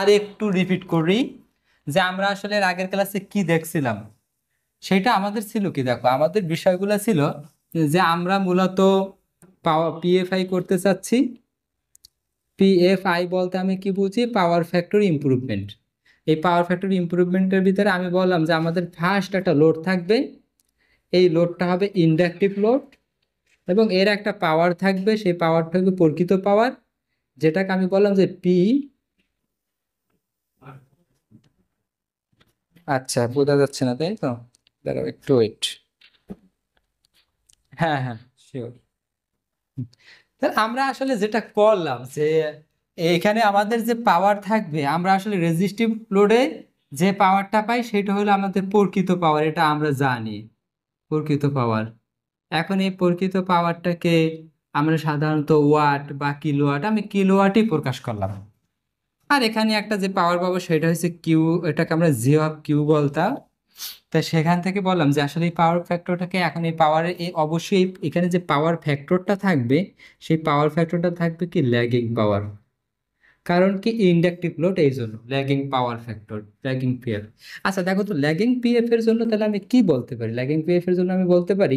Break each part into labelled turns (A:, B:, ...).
A: আর একটু রিপিট করি যে আমরা আসলে আগের ক্লাসে কি দেখছিলাম সেটা আমাদের ছিল কি দেখো আমাদের বিষয়গুলো ছিল যে আমরা মূলত পাওয়ার পিএফআই করতে চাচ্ছি পিএফআই বলতে আমি কি বুঝি পাওয়ার ফ্যাক্টর ইম্প্রুভমেন্ট এই পাওয়ার ফ্যাক্টর ইম্প্রুভমেন্টের ভিতরে আমি বললাম যে আমাদের ফার্স্ট একটা লোড থাকবে এই লোডটা হবে ইন্ডাকটিভ লোড এবং এর একটা পাওয়ার থাকবে সেই পাওয়ারটা হবে প্রকৃত পাওয়ার যেটাকে আমি বললাম যে পি আচ্ছা বোঝা যাচ্ছে না তাই তো দাঁড়াও একটু ওয়েট হ্যাঁ হ্যাঁ শিওর আমরা আসলে যেটা করলাম যে এখানে আমাদের যে পাওয়ার থাকবে আমরা আসলে রেজিস্টিভ লোডে যে পাওয়ারটা পাই সেটা হলো আমাদের প্রকৃত পাওয়ার এটা আমরা জানি প্রকৃত পাওয়ার এখন এই প্রকৃত পাওয়ারটাকে আমরা সাধারণত ওয়াট বা কিলোয়াট আমি কিলোয়াটই প্রকাশ করলাম আর এখানে একটা যে পাওয়ার পাবো সেটা হচ্ছে কিউ এটাকে আমরা জি অফ কিউ বলতাম তা সেখান থেকে বললাম যে আসলে এই পাওয়ার ফ্যাক্টরটাকে এখন এই পাওয়ারের এই অবশ্যই এখানে যে পাওয়ার ফ্যাক্টরটা থাকবে সেই পাওয়ার ফ্যাক্টরটা থাকবে কি ল্যাগিং পাওয়ার কারণ কি ইন্ডাকটিভ লোড এই জন্য lagging power factor lagging PF আচ্ছা দেখো তো ল্যাগিং পিএফ এর জন্য তাহলে আমি কি বলতে পারি ল্যাগিং পিএফ এর জন্য আমি বলতে পারি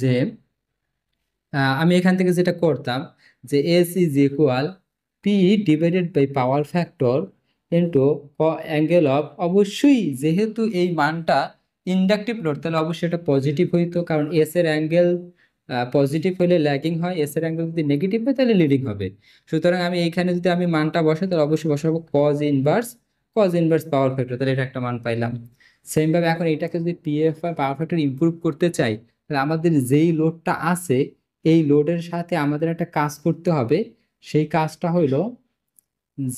A: যে আমি এখান থেকে যেটা করতাম যে S is equal P divided by power factor into angle of অবশ্যই যেহেতু এই মানটা ইন্ডাকটিভ লোড তাহলে অবশ্যই এটা পজিটিভ হইতো কারণ এস এর অ্যাঙ্গেল পজিটিভ হলে ল্যাগিং হয় এস এর অ্যাঙ্গেল যদি নেগেটিভ হয় তাহলে লিডিং হবে সুতরাং আমি এইখানে যদি আমি মানটা বসাই তাহলে অবশ্যই বসাবো cos inverse cos inverse power factor তাহলে এটা একটা মান পাইলাম সেমভাবে এখন এটাকে যদি পিএফ বা পাওয়ার ফ্যাক্টর ইম্প্রুভ করতে চাই তাহলে আমাদের যেই লোডটা আছে এই লোডের সাথে আমাদের একটা কাজ করতে হবে সেই কাজটা হইল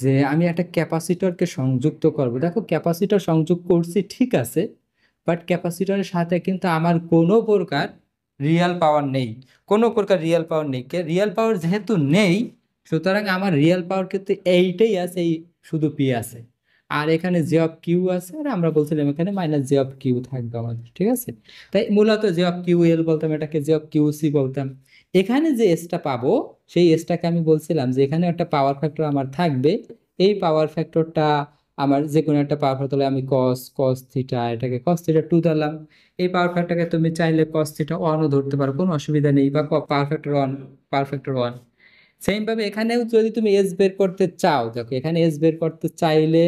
A: যে আমি একটা ক্যাপাসিটরকে সংযুক্ত করব দেখো ক্যাপাসিটর সংযোগ করছি ঠিক আছে বাট ক্যাপাসিটরের সাথে কিন্তু আমার কোনো প্রকার রিয়াল পাওয়ার নেই কোনো প্রকার রিয়াল পাওয়ার নেই রিয়াল পাওয়ার যেহেতু নেই সুতরাং আমার রিয়াল পাওয়ার কিন্তু এইটাই আছে এই শুধু পি আছে আর এখানে জে অফ কিউ আছে আর আমরা বলছিলাম এখানে মাইনাস জে অফ কিউ থাকবে আমাদের ঠিক আছে তাই মূলত জে অফ কিউ এল বলতাম এটাকে জে অফ কিউ সি বলতাম এখানে যে এসটা পাবো সেই এসটাকে আমি বলছিলাম যে এখানে একটা পাওয়ার ফ্যাক্টর আমার থাকবে এই পাওয়ার ফ্যাক্টরটা আমার যে কোনো একটা পাওয়ার ফ্যাক্টর তাহলে আমি কস কস থিটা এটাকে কস থিটা টু ধরলাম এই পাওয়ার ফ্যাক্টরকে তুমি চাইলে কস থিটা ওয়ানও ধরতে পারো কোনো অসুবিধা নেই বা power factor one power factor one সেমভাবে এখানেও যদি তুমি এস বের করতে চাও দেখো এখানে এস বের করতে চাইলে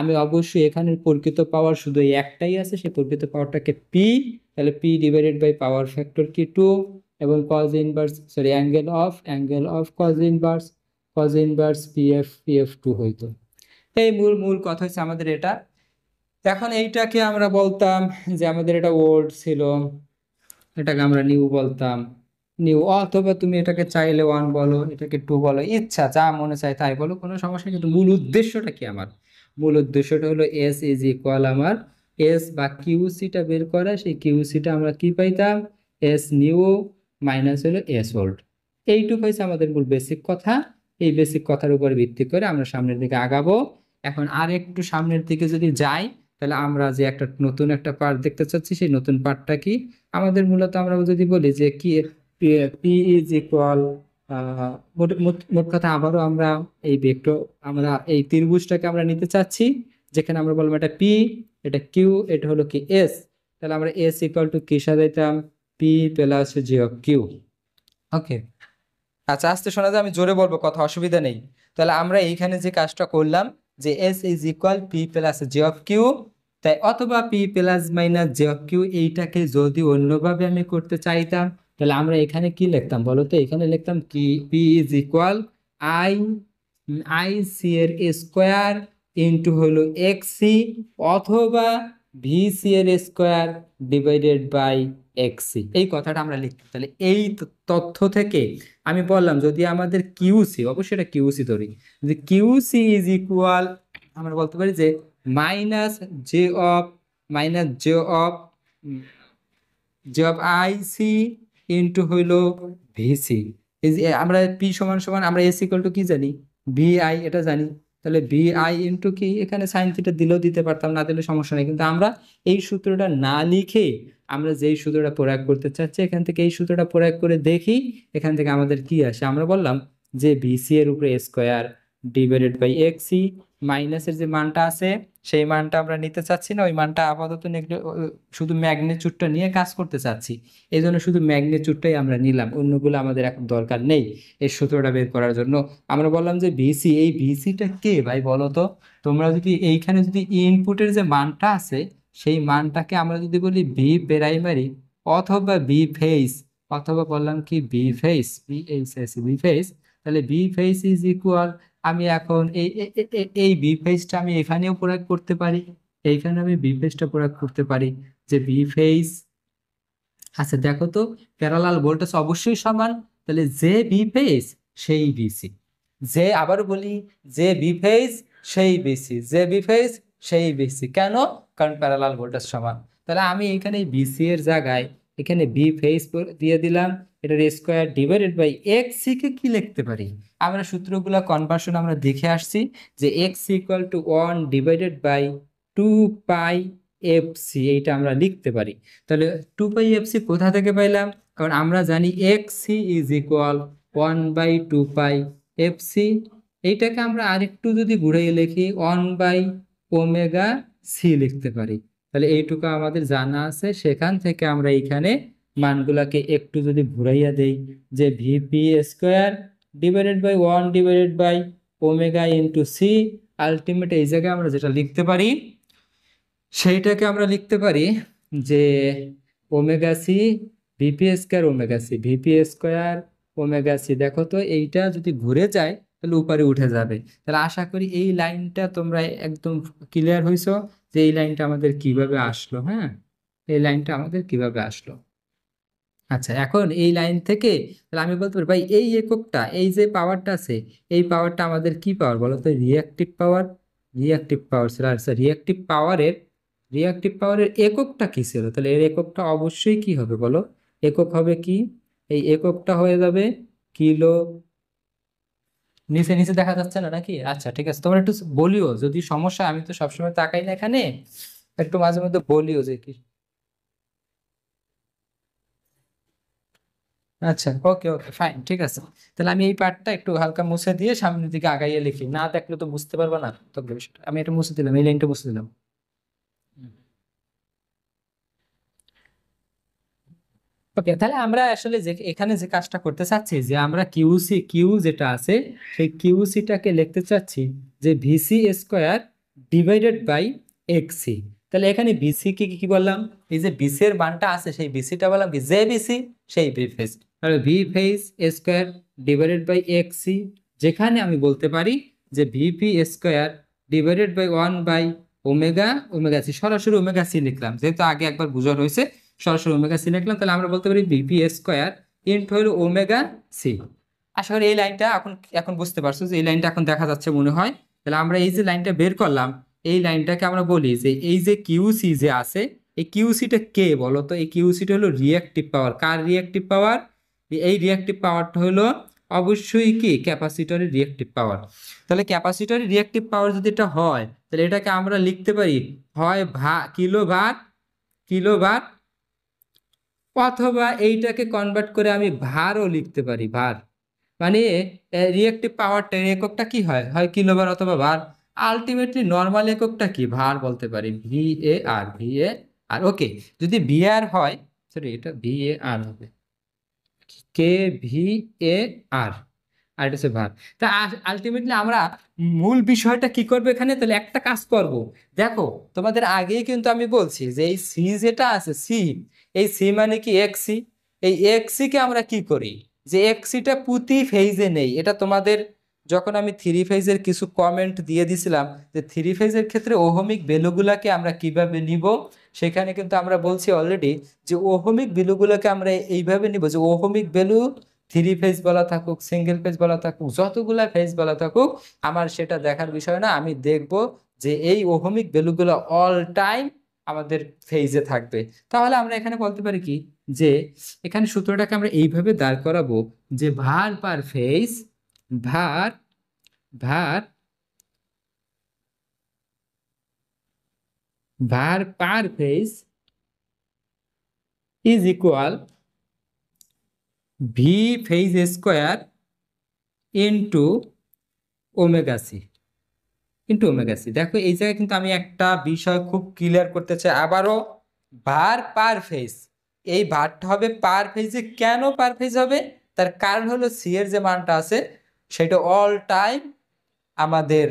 A: আমি অবশ্যই এখানের প্রকৃত পাওয়ার শুধু একটাই আছে সেই প্রকৃত পাওয়ারটাকে পি তাহলে P divided by power factor কি টু এবং cos inverse sorry angle of angle of cos inverse cos inverse PF PF টু হইতো এই মূল মূল কথা হচ্ছে আমাদের এটা এখন এইটাকে আমরা বলতাম যে আমাদের এটা ওল্ড ছিল এটাকে আমরা নিউ বলতাম নিউ অথবা তুমি এটাকে চাইলে ওয়ান বলো এটাকে টু বলো ইচ্ছা যা মনে চায় তাই বলো কোনো সমস্যা কিন্তু মূল উদ্দেশ্যটা কি আমার মূল উদ্দেশ্যটা হলো এস ইজ ইকুয়াল আমার এস বা কিউসিটা বের করা সেই কিউসিটা আমরা কি পাইতাম এস নিউ মাইনাস হলো এস হোল্ড এইটুক হয়েছে আমাদের মূল বেসিক কথা এই বেসিক কথার উপর ভিত্তি করে আমরা সামনের দিকে আগাবো এখন আর একটু সামনের দিকে যদি যাই তাহলে আমরা যে একটা নতুন একটা পার্ট দেখতে চাচ্ছি সেই নতুন পার্টটা কি আমাদের মূলত আমরা যদি বলি যে কি পি ইজ ইকুয়াল মোট কথা আবারও আমরা এই বেক্টো আমরা এই ত্রিভুজটাকে আমরা নিতে চাচ্ছি যেখানে আমরা বলবো এটা পি এটা কিউ এটা হলো কি এস তাহলে আমরা এস ইকুয়াল টু কি সাজাইতাম P plus G of Q okay আচ্ছা আসতে শোনা যায় আমি জোরে বলবো কথা অসুবিধা নেই তাহলে আমরা এইখানে যে কাজটা করলাম যে S is equal P plus G of Q তাই অথবা P plus minus G of Q এইটাকে যদি অন্যভাবে আমি করতে চাইতাম তাহলে আমরা এখানে কি লিখতাম বলো তো এখানে লিখতাম কি P is equal I I C এর স্কোয়ার ইনটু হলো এক্স সি অথবা ভি সি এর স্কোয়ার ডিভাইডেড বাই এক্সি এই কথাটা আমরা লিখতে তাহলে এই তথ্য থেকে আমি বললাম যদি আমাদের কিউসি অবশ্যই এটা কিউসি ধরি যদি কিউসি ইজ ইকুয়াল আমরা বলতে পারি যে minus J of minus J of J of IC into হইল ভিসি আমরা পি সমান সমান আমরা এসি ইকুয়াল টু কি জানি ভিআই এটা জানি তাহলে বি আই ইন্টু কি এখানে সাইন থিটা দিলেও দিতে পারতাম না দিলে সমস্যা নেই কিন্তু আমরা এই সূত্রটা না লিখে আমরা যেই সূত্রটা প্রয়োগ করতে চাচ্ছি এখান থেকে এই সূত্রটা প্রয়োগ করে দেখি এখান থেকে আমাদের কি আসে আমরা বললাম যে বিসি এর উপরে স্কোয়ার ডিভাইডেড বাই এক্সি মাইনাসের যে মানটা আছে সেই মানটা আমরা নিতে চাচ্ছি না ওই মানটা আপাতত শুধু ম্যাগনেচুরটা নিয়ে কাজ করতে চাচ্ছি এই জন্য শুধু ম্যাগনেচুরটাই আমরা নিলাম অন্যগুলো আমাদের এখন দরকার নেই এই সূত্রটা বের করার জন্য আমরা বললাম যে ভিসি এই ভিসিটা কে ভাই বলো তো তোমরা যদি এইখানে যদি ইনপুটের e যে মানটা আছে সেই মানটাকে আমরা যদি বলি ভি প্রাইমারি অথবা ভি ফেস অথবা বললাম কি V phase V H S V phase তাহলে ভি ফেস ইজ ইকুয়াল আমি এখন এই এই বি ফেজটা আমি এখানেও প্রয়োগ করতে পারি এইখানে আমি বি ফেজটা প্রয়োগ করতে পারি যে বি ফেজ আচ্ছা দেখো তো প্যারালাল ভোল্টেজ অবশ্যই সমান তাহলে যে বি ফেজ সেই বিসি যে আবার বলি যে বি ফেজ সেই বিসি যে বি ফেজ সেই বিসি কেন কারণ প্যারালাল ভোল্টেজ সমান তাহলে আমি এখানে বিসি এর জায়গায় এখানে বি ফেস দিয়ে দিলাম এটার স্কোয়ার ডিভাইডেড বাই এক্স সিকে কি লিখতে পারি আমরা সূত্রগুলো কনভার্সন আমরা দেখে আসছি যে X equal to one divided by two pi C এইটা আমরা লিখতে পারি তাহলে টু পাই সি কোথা থেকে পাইলাম কারণ আমরা জানি X C is equal one by two pi C এইটাকে আমরা আরেকটু যদি ঘুরে লিখি ওয়ান বাই ওমেগা সি লিখতে পারি তাহলে এইটুকু আমাদের জানা আছে সেখান থেকে আমরা এইখানে মানগুলাকে একটু যদি ঘুরাইয়া দেই যে VP square divided by one divided by omega into C ultimate এই জায়গায় আমরা যেটা লিখতে পারি সেইটাকে আমরা লিখতে পারি যে omega C VP square omega C VP square omega C দেখো তো এইটা যদি ঘুরে যায় তাহলে উপরে উঠে যাবে তাহলে আশা করি এই লাইনটা তোমরা একদম ক্লিয়ার হয়েছো যে এই লাইনটা আমাদের কিভাবে আসলো হ্যাঁ এই লাইনটা আমাদের কিভাবে আসলো আচ্ছা এখন এই লাইন থেকে তাহলে আমি বলতে পারি ভাই এই এককটা এই যে পাওয়ারটা আছে এই পাওয়ারটা আমাদের কি পাওয়ার বলো তো রিয়াকটিভ পাওয়ার রিয়াকটিভ পাওয়ার ছিল আচ্ছা রিয়াকটিভ পাওয়ারের রিয়াকটিভ পাওয়ারের এককটা কী ছিল তাহলে এর এককটা অবশ্যই কি হবে বলো একক হবে কি এই এককটা হয়ে যাবে কিলো নিচে নিচে দেখা যাচ্ছে না নাকি আচ্ছা ঠিক আছে তোমার একটু বলিও যদি সমস্যা আমি তো সবসময় তাকাই না এখানে একটু মাঝে মধ্যে বলিও যে কি আচ্ছা ওকে ওকে ফাইন ঠিক আছে তাহলে আমি এই পার্টটা একটু হালকা মুছে দিয়ে সামনের দিকে আগাইয়ে লিখি না দেখলে তো বুঝতে পারবো না তো আমি এটা মুছে দিলাম এই লাইনটা মুছে দিলাম ওকে তাহলে আমরা আসলে যে এখানে যে কাজটা করতে চাচ্ছি যে আমরা কিউসি কিউ যেটা আছে সেই কিউসিটাকে লিখতে চাচ্ছি যে VC square divided by XC তাহলে এখানে বিসি কি কি বললাম এই যে বিসি এর বানটা আছে সেই বিসিটা বললাম যে বিসি সেই ভি ফেস তাহলে V phase square divided by XC যেখানে আমি বলতে পারি যে VP square divided by one by omega omega C সরাসরি ওমেগা সি লিখলাম যেহেতু আগে একবার বুঝানো হয়েছে সরাসরি ওমেগা সি লিখলাম তাহলে আমরা বলতে পারি বিপি স্কোয়ার ইনটু হলো ওমেগা সি আশা করি এই লাইনটা এখন এখন বুঝতে পারছো যে এই লাইনটা এখন দেখা যাচ্ছে মনে হয় তাহলে আমরা এই যে লাইনটা বের করলাম এই লাইনটাকে আমরা বলি যে এই যে কিউসি যে আছে এই কিউসিটা কে বলো তো এই কিউসিটা হলো রিয়েক্টিভ পাওয়ার কার রিয়াক্টিভ পাওয়ার এই রিয়াক্টিভ পাওয়ারটা হলো অবশ্যই কি ক্যাপাসিটরের রিয়েক্টিভ পাওয়ার তাহলে ক্যাপাসিটরের রিয়েক্টিভ পাওয়ার যদি এটা হয় তাহলে এটাকে আমরা লিখতে পারি হয় ভা কিলো ভাট কিলো অথবা এইটাকে কনভার্ট করে আমি ভারও লিখতে পারি ভার মানে রিয়েক্টিভ পাওয়ারটার এককটা কি হয় হয় কিলোভার অথবা ভার আলটিমেটলি নর্মাল এককটা কি ভার বলতে পারি V A R V A আর ওকে যদি ভি আর হয় সরি এটা ভি এ আর হবে কে ভি এ আর আর এটা হচ্ছে ভার তা আলটিমেটলি আমরা মূল বিষয়টা কি করবে এখানে তাহলে একটা কাজ করব দেখো তোমাদের আগেই কিন্তু আমি বলছি যে এই সি যেটা আছে সি এই সি মানে কি এক্সি এই এক্সিকে আমরা কি করি যে এক্সিটা প্রতি ফেজে নেই এটা তোমাদের যখন আমি থ্রি ফেজের কিছু কমেন্ট দিয়ে দিছিলাম যে থ্রি ফেজের ক্ষেত্রে ওহমিক বেলুগুলাকে আমরা কিভাবে নিব সেখানে কিন্তু আমরা বলছি অলরেডি যে ওহমিক বেলুগুলোকে আমরা এইভাবে নিব যে ওহমিক বেলু থ্রি ফেজ বলা থাকুক সিঙ্গেল ফেজ বলা থাকুক যতগুলা ফেজ বলা থাকুক আমার সেটা দেখার বিষয় না আমি দেখব যে এই ওহমিক বেলুগুলো অল টাইম আমাদের ফেইজে থাকবে তাহলে আমরা এখানে বলতে পারি কি যে এখানে সূত্রটাকে আমরা এইভাবে দাঁড় করাবো যে ভার per face VAR VAR VAR per phase is equal V phase square into omega C into omega C দেখো এই জায়গায় কিন্তু আমি একটা বিষয় খুব ক্লিয়ার করতে চাই আবারও ভার পার ফেজ এই ভারটা হবে পার ফেসে কেন পার ফেজ হবে তার কারণ হলো সি এর যে মানটা আছে সেটা অল টাইম আমাদের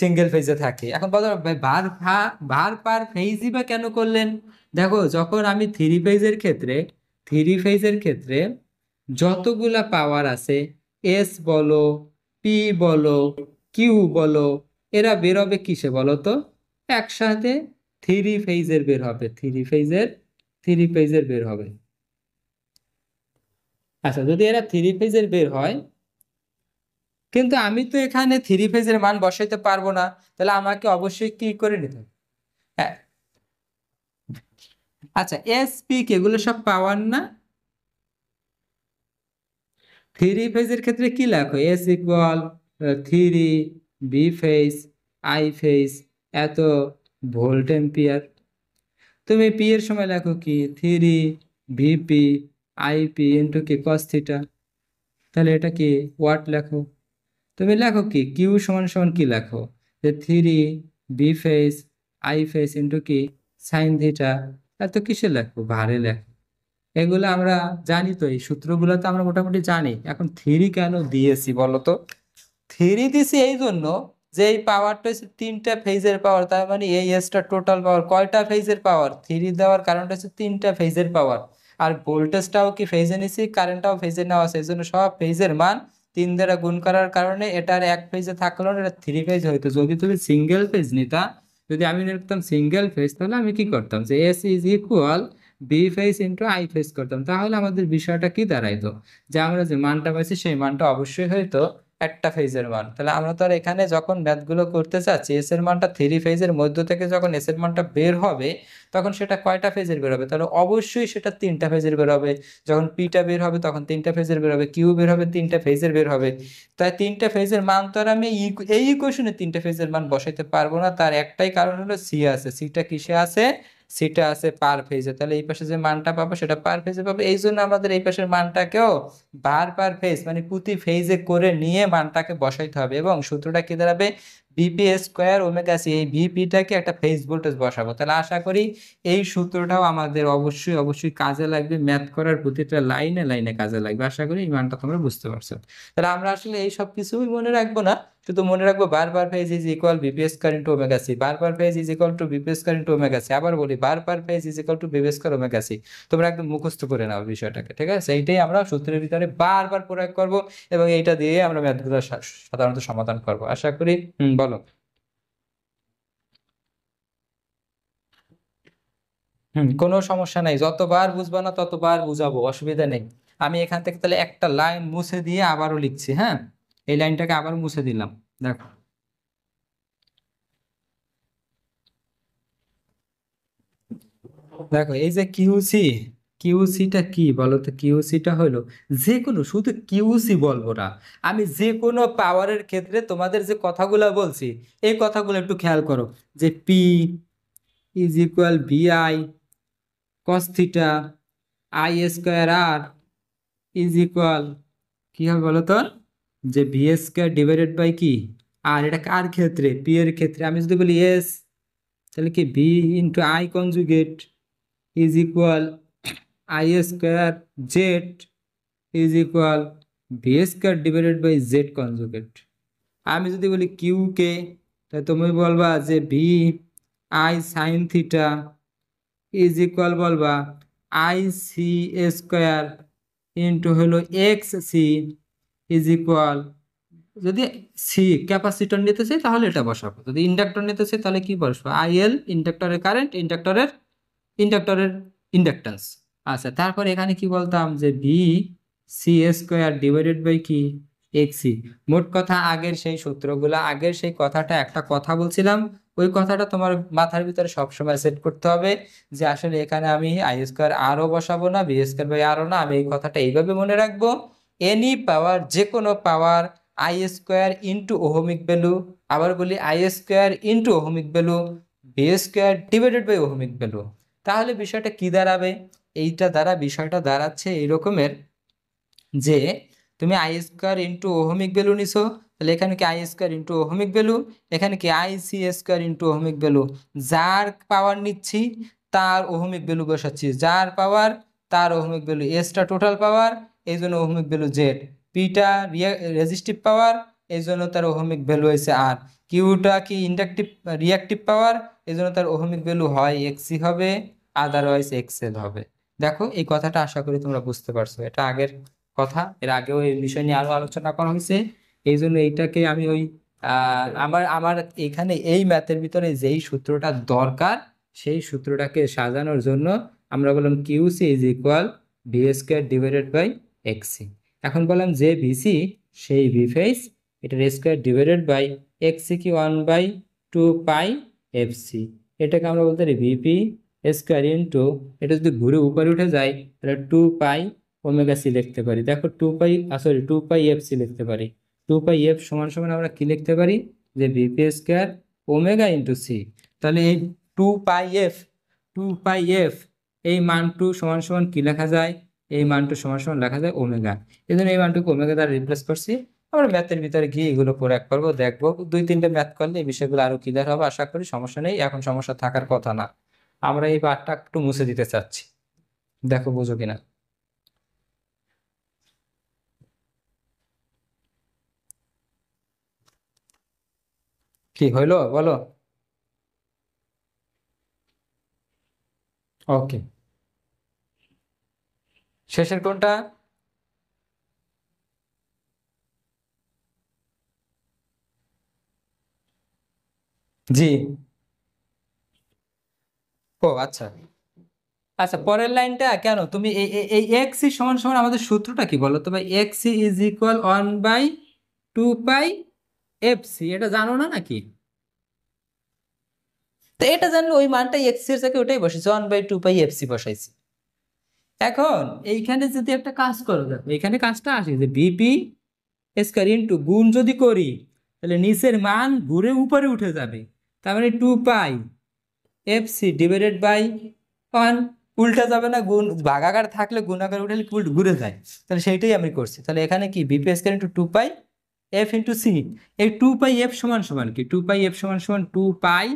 A: সিঙ্গেল ফেজে থাকে এখন বলো ভার ভার পার ফেজই বা কেন করলেন দেখো যখন আমি থ্রি ফেজের ক্ষেত্রে থ্রি ফেজের ক্ষেত্রে যতগুলা পাওয়ার আছে এস বলো পি বলো কিউ বলো এরা বের হবে কিসে বলো তো একসাথে থ্রি ফেজের বের হবে থ্রি ফেজের থ্রি ফেজের বের হবে আচ্ছা যদি এরা থ্রি ফেজের বের হয় কিন্তু আমি তো এখানে থ্রি ফেজের মান বসাইতে পারবো না তাহলে আমাকে অবশ্যই কি করে নিতে হবে হ্যাঁ আচ্ছা এস পিক এগুলো সব পাওয়ার না থ্রি ফেজের ক্ষেত্রে কি লেখো S equal three V phase I phase এত ভোল্ট এম্পিয়ার তুমি পি এর সময় লেখো কি থ্রি ভিপি আইপি ইন্টু কি কস্থিটা তাহলে এটা কি ওয়াট লেখো তুমি লেখো কি কিউ সমান সমান কি লেখো যে three V phase I phase into কি সাইন থিটা এত কিসে লেখো ভারে লেখো এগুলো আমরা জানি তো এই সূত্রগুলো তো আমরা মোটামুটি জানি এখন থিরি কেন দিয়েছি বলো তো থ্রি দিছি এই জন্য যে এই পাওয়ারটা হচ্ছে তিনটা ফেজের পাওয়ার তার মানে এই এসটা টোটাল পাওয়ার কয়টা ফেজের পাওয়ার থ্রি দেওয়ার কারণটা হচ্ছে তিনটা ফেজের পাওয়ার আর ভোল্টেজটাও কি ফেজে নিছি কারেন্টটাও ফেজে নেওয়া আছে এই জন্য সব ফেজের মান তিন দ্বারা গুণ করার কারণে এটার এক ফেজে থাকলো না এটা থ্রি ফেজ হইতো যদি তুমি সিঙ্গেল ফেজ নিতা যদি আমি নিতাম সিঙ্গেল ফেজ তাহলে আমি কি করতাম যে S is equal V phase into I phase করতাম তাহলে আমাদের বিষয়টা কি দাঁড়াইতো যে আমরা যে মানটা পাইছি সেই মানটা অবশ্যই হয়তো একটা ফেজের মান তাহলে আমরা তো আর এখানে যখন ম্যাথগুলো করতে চাচ্ছি এস এর মানটা থ্রি ফেজের মধ্য থেকে যখন এস এর মানটা বের হবে তখন সেটা কয়টা ফেজের বের হবে তাহলে অবশ্যই সেটা তিনটা ফেজের বের হবে যখন পিটা বের হবে তখন তিনটা ফেজের বের হবে কিউ বের হবে তিনটা ফেজের বের হবে তাই তিনটা ফেজের মান তো আর আমি এই কোশনে তিনটা ফেজের মান বসাইতে পারবো না তার একটাই কারণ হলো সি আছে সিটা কিসে আছে সিটা আছে পার ফেজে তাহলে এই পাশে যে মানটা পাবো সেটা পার ফেজে পাবো এই জন্য আমাদের এই পাশের মানটাকেও বার পার ফেজ মানে প্রতি ফেজে করে নিয়ে মানটাকে বসাইতে হবে এবং সূত্রটা কি দাঁড়াবে বিপি স্কোয়ার ওমেগা সি এই বিপিটাকে একটা ফেজ ভোল্টেজ বসাবো তাহলে আশা করি এই সূত্রটাও আমাদের অবশ্যই অবশ্যই কাজে লাগবে ম্যাথ করার প্রতিটা লাইনে লাইনে কাজে লাগবে আশা করি এই মানটা তোমরা বুঝতে পারছো তাহলে আমরা আসলে এই সব কিছুই মনে রাখবো না শুধু মনে রাখবো VAR per phase is equal VPS current omega C VAR per phase is equal to VPS current omega C আবার বলি VAR per phase is equal to VPS car omega C তোমরা একদম মুখস্থ করে নাও বিষয়টাকে ঠিক আছে এইটাই আমরা সূত্রের ভিতরে বারবার প্রয়োগ করব এবং এইটা দিয়ে আমরা ম্যাথগুলো সাধারণত সমাধান করব আশা করি হুম বলো হুম কোনো সমস্যা নাই যতবার বুঝবো না ততবার বুঝাবো অসুবিধা নেই আমি এখান থেকে তাহলে একটা লাইন মুছে দিয়ে আবারও লিখছি হ্যাঁ এই লাইনটাকে আবার মুছে দিলাম দেখো দেখো এই যে কিউসি কিউসিটা কি বলো তো কিউসিটা হলো যে কোনো শুধু কিউসি বলবো না আমি যে কোনো পাওয়ারের ক্ষেত্রে তোমাদের যে কথাগুলো বলছি এই কথাগুলো একটু খেয়াল করো যে P is equal VI cos theta I square R is equal কী হবে বলো তোর যে ভি স্কোয়ার ডিভাইডেড বাই কি আর এটা কার ক্ষেত্রে পি এর ক্ষেত্রে আমি যদি বলি এস তাহলে কি V into I conjugate is equal I square Z is equal V square divided by Z conjugate আমি যদি বলি কিউ কে তাহলে তুমি বলবা যে V I sine theta is equal বলবা আই সি স্কোয়ার ইন্টু হলো এক্স সি ইজ ইকুয়াল যদি সি ক্যাপাসিটর নিতে চাই তাহলে এটা বসাবো যদি ইন্ডাক্টর নিতে চাই তাহলে কি বসবো আইএল ইন্ডাক্টরের কারেন্ট ইন্ডাক্টরের ইন্ডাক্টরের ইন্ডাক্টান্স আচ্ছা তারপর এখানে কি বলতাম যে V C square divided by কি এক্সি e। মোট কথা আগের সেই সূত্রগুলো আগের সেই কথাটা একটা কথা বলছিলাম ওই কথাটা তোমার মাথার ভিতরে সবসময় সেট করতে হবে যে আসলে এখানে আমি আই স্কোয়ার আরও বসাবো না বি স্কোয়ার বাই আরও না আমি এই কথাটা এইভাবে মনে রাখবো এনি পাওয়ার যে কোনো power I square into ohmic value আবার বলি I square into ohmic value V square divided by ohmic value তাহলে বিষয়টা কি দাঁড়াবে এইটা দ্বারা বিষয়টা দাঁড়াচ্ছে এই রকমের যে তুমি I square into ohmic value নিছো তাহলে এখানে কি I square into ohmic value এখানে কি I C square into ohmic value যার পাওয়ার নিচ্ছি তার ওহমিক ভ্যালু বসাচ্ছি যার পাওয়ার তার ওহমিক ভ্যালু এসটা টোটাল পাওয়ার এই জন্য ওহমিক ভ্যালু জেড পিটা রেজিস্টিভ পাওয়ার এই জন্য তার ওহমিক ভ্যালু হয়েছে আর কিউটা কি ইন্ডাকটিভ রিয়াকটিভ পাওয়ার এই জন্য তার ওহমিক ভ্যালু হয় এক্সি হবে আদারওয়াইজ এক্সেল হবে দেখো এই কথাটা আশা করি তোমরা বুঝতে পারছো এটা আগের কথা এর আগেও এই বিষয় নিয়ে আরও আলোচনা করা হয়েছে এই জন্য এইটাকে আমি ওই আমার আমার এখানে এই ম্যাথের ভিতরে যেই সূত্রটা দরকার সেই সূত্রটাকে সাজানোর জন্য আমরা বললাম QC is equal V square divided by XC এখন বললাম যে বিসি সেই বিফেস এটার স্কোয়ার ডিভাইডেড বাই এক্সি কি one by two pi FC এটাকে আমরা বলতে পারি ভিপি স্কোয়ার ইন্টু এটা যদি ঘুরে উপরে উঠে যায় তাহলে টু পাই ওমেগা সি লিখতে পারি দেখো two pi sorry two pi F C লিখতে পারি টু পাই এফ সমান সমান আমরা কি লিখতে পারি যে VP square omega into C তাহলে এই two pi F two pi F এই মান টু সমান সমান কী লেখা যায় এই মানটু সমান সমান লেখা যায় ওমেগা এই জন্য এই মানটুকে ওমেগা দ্বারা রিপ্লেস করছি আমরা ম্যাথের ভিতরে গিয়ে এগুলো করে এক করবো দেখবো দুই তিনটা ম্যাথ করলে এই বিষয়গুলো আরো ক্লিয়ার হবে আশা করি সমস্যা নেই এখন সমস্যা থাকার কথা না আমরা এই পাঠটা একটু মুছে দিতে চাচ্ছি দেখো বুঝো কিনা কি হইলো বলো ওকে শেষের কোনটা জি ও আচ্ছা আচ্ছা পরের লাইনটা কেন তুমি এই এক্সি সমান সমান আমাদের সূত্রটা কি বলো তো ভাই XC is equal one by two by FC এটা জানো না নাকি তো এটা জানলে ওই মানটা এক্সি এর সাথে ওটাই বসেছি one by two by FC বসাইছি এখন এইখানে যদি একটা কাজ করো দেখো এখানে কাজটা আসে যে বিপি স্কোয়ার ইন্টু গুণ যদি করি তাহলে নিচের মান ঘুরে উপরে উঠে যাবে তার মানে two pi F C divided by one উল্টা যাবে না গুণ ভাগাকার থাকলে গুণাকার উঠে উল্ট ঘুরে যায় তাহলে সেইটাই আমি করছি তাহলে এখানে কি VP square into two pi F into C এই টু পাই এফ সমান সমান কি টু পাই এফ সমান সমান টু পাই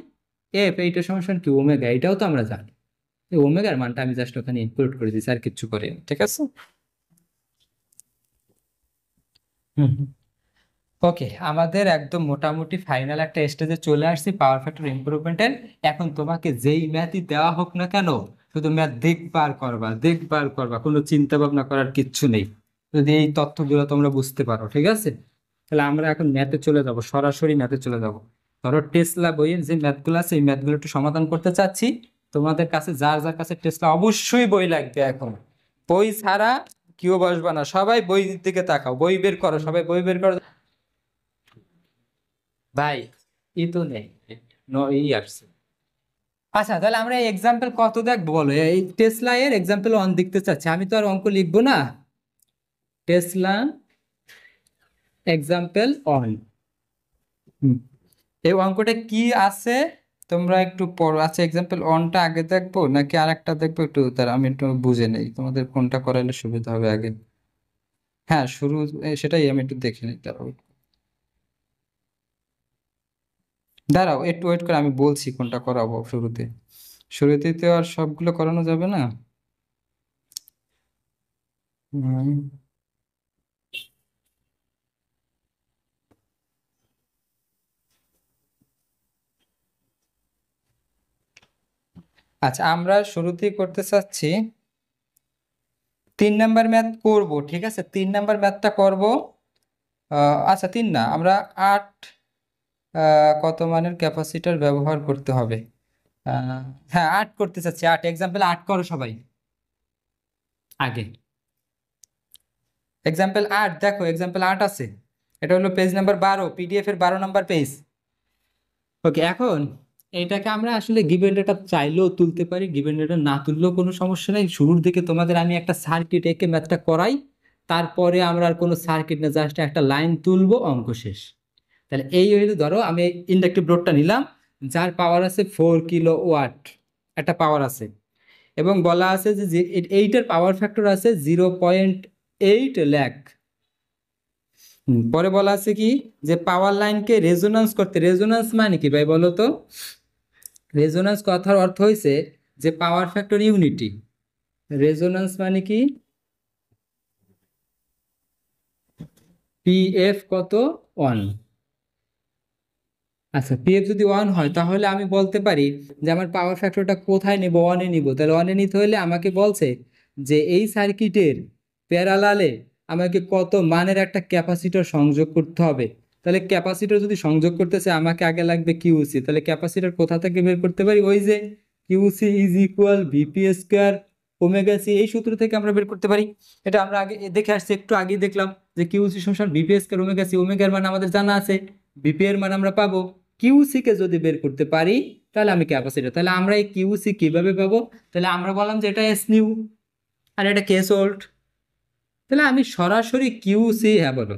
A: এফ এইটা সমান সমান কি ওমেগা এটাও তো আমরা জানি এই ওমেগার মানটা আমি জাস্ট ওখানে ইনপুট করে দিয়েছি আর কিছু করে ঠিক আছে হুম ওকে আমাদের একদম মোটামুটি ফাইনাল একটা স্টেজে চলে আসছি পাওয়ার ফ্যাক্টর ইম্প্রুভমেন্টের এখন তোমাকে যেই ম্যাথই দেওয়া হোক না কেন শুধু ম্যাথ দেখবার করবা দেখবার করবা কোনো চিন্তা ভাবনা করার কিচ্ছু নেই যদি এই তথ্যগুলো তোমরা বুঝতে পারো ঠিক আছে তাহলে আমরা এখন ম্যাথে চলে যাব সরাসরি ম্যাথে চলে যাব ধরো টেসলা বইয়ের যে ম্যাথগুলো আছে এই ম্যাথগুলো একটু সমাধান করতে চাচ্ছি তোমাদের কাছে যার যার কাছে টেসলা অবশ্যই বই লাগবে এখন বই ছাড়া কেউ বসবে না সবাই বইয়ের দিকে তাকাও বই বের করো সবাই বই বের করো ভাই ই তো নেই ই আসছে আচ্ছা তাহলে আমরা এক্সাম্পল কত দেখবো বলো এই টেসলা এর এক্সাম্পল অন দেখতে চাচ্ছি আমি তো আর অঙ্ক লিখবো না টেসলা এক্সাম্পল অন এই অঙ্কটা কি আছে তোমরা একটু পর আচ্ছা এক্সাম্পল অনটা আগে দেখবো নাকি আর একটা দেখবো একটু তার আমি একটু বুঝে নেই তোমাদের কোনটা করাইলে সুবিধা হবে আগে হ্যাঁ শুরু সেটাই আমি একটু দেখে নিই দাঁড়াও দাঁড়াও একটু ওয়েট করে আমি বলছি কোনটা করাবো শুরুতে শুরুতে তো আর সবগুলো করানো যাবে না হুম আচ্ছা আমরা শুরুতেই করতে চাচ্ছি তিন নাম্বার ম্যাথ করব ঠিক আছে তিন নাম্বার ম্যাথটা করব আচ্ছা তিন না আমরা আট কত মানের ক্যাপাসিটার ব্যবহার করতে হবে হ্যাঁ আট করতে চাচ্ছি আট এক্সাম্পল আট করো সবাই আগে এক্সাম্পল আট দেখো এক্সাম্পল আট আছে এটা হলো পেজ নাম্বার বারো পিডিএফ এর বারো নাম্বার পেজ ওকে এখন এটাকে আমরা আসলে গিভেন ডেটা চাইলেও তুলতে পারি গিভেন ডেটা না তুললেও কোনো সমস্যা নেই শুরুর দিকে তোমাদের আমি একটা সার্কিট এঁকে ম্যাথটা করাই তারপরে আমরা আর কোনো সার্কিট না জাস্ট একটা লাইন তুলবো অঙ্ক শেষ তাহলে এই হইলে ধরো আমি ইন্ডাকটিভ রোডটা নিলাম যার পাওয়ার আছে ফোর কিলো ওয়াট একটা পাওয়ার আছে এবং বলা আছে যে এইটার পাওয়ার ফ্যাক্টর আছে জিরো পয়েন্ট এইট ল্যাক পরে বলা আছে কি যে পাওয়ার লাইনকে রেজোনান্স করতে রেজোনান্স মানে কি ভাই বলো তো রেজোনান্স কথার অর্থ হয়েছে যে পাওয়ার ফ্যাক্টর ইউনিটি রেজোনান্স মানে কি পিএফ কত ওয়ান আচ্ছা পিএফ যদি ওয়ান হয় তাহলে আমি বলতে পারি যে আমার পাওয়ার ফ্যাক্টরটা কোথায় নেব ওয়ানে নিব তাহলে ওয়ানে নিতে হলে আমাকে বলছে যে এই সার্কিটের প্যারালালে আমাকে কত মানের একটা ক্যাপাসিটর সংযোগ করতে হবে তাহলে ক্যাপাসিটার যদি সংযোগ করতেছে আমাকে আগে লাগবে কিউসি তাহলে ক্যাপাসিটার কোথা থেকে বের করতে পারি ওই যে QC is equal VP square omega C এই সূত্র থেকে আমরা বের করতে পারি এটা আমরা আগে দেখে আসছি একটু আগেই দেখলাম যে কিউসি সমান ভিপি স্কোয়ার ওমেগা সি ওমেগার মান আমাদের জানা আছে ভিপি এর মান আমরা পাবো কিউসিকে যদি বের করতে পারি তাহলে আমি ক্যাপাসিটার তাহলে আমরা এই কিউসি কিভাবে পাবো তাহলে আমরা বললাম যে এটা এস নিউ আর এটা কেস ওল্ড তাহলে আমি সরাসরি কিউসি হ্যাঁ বলো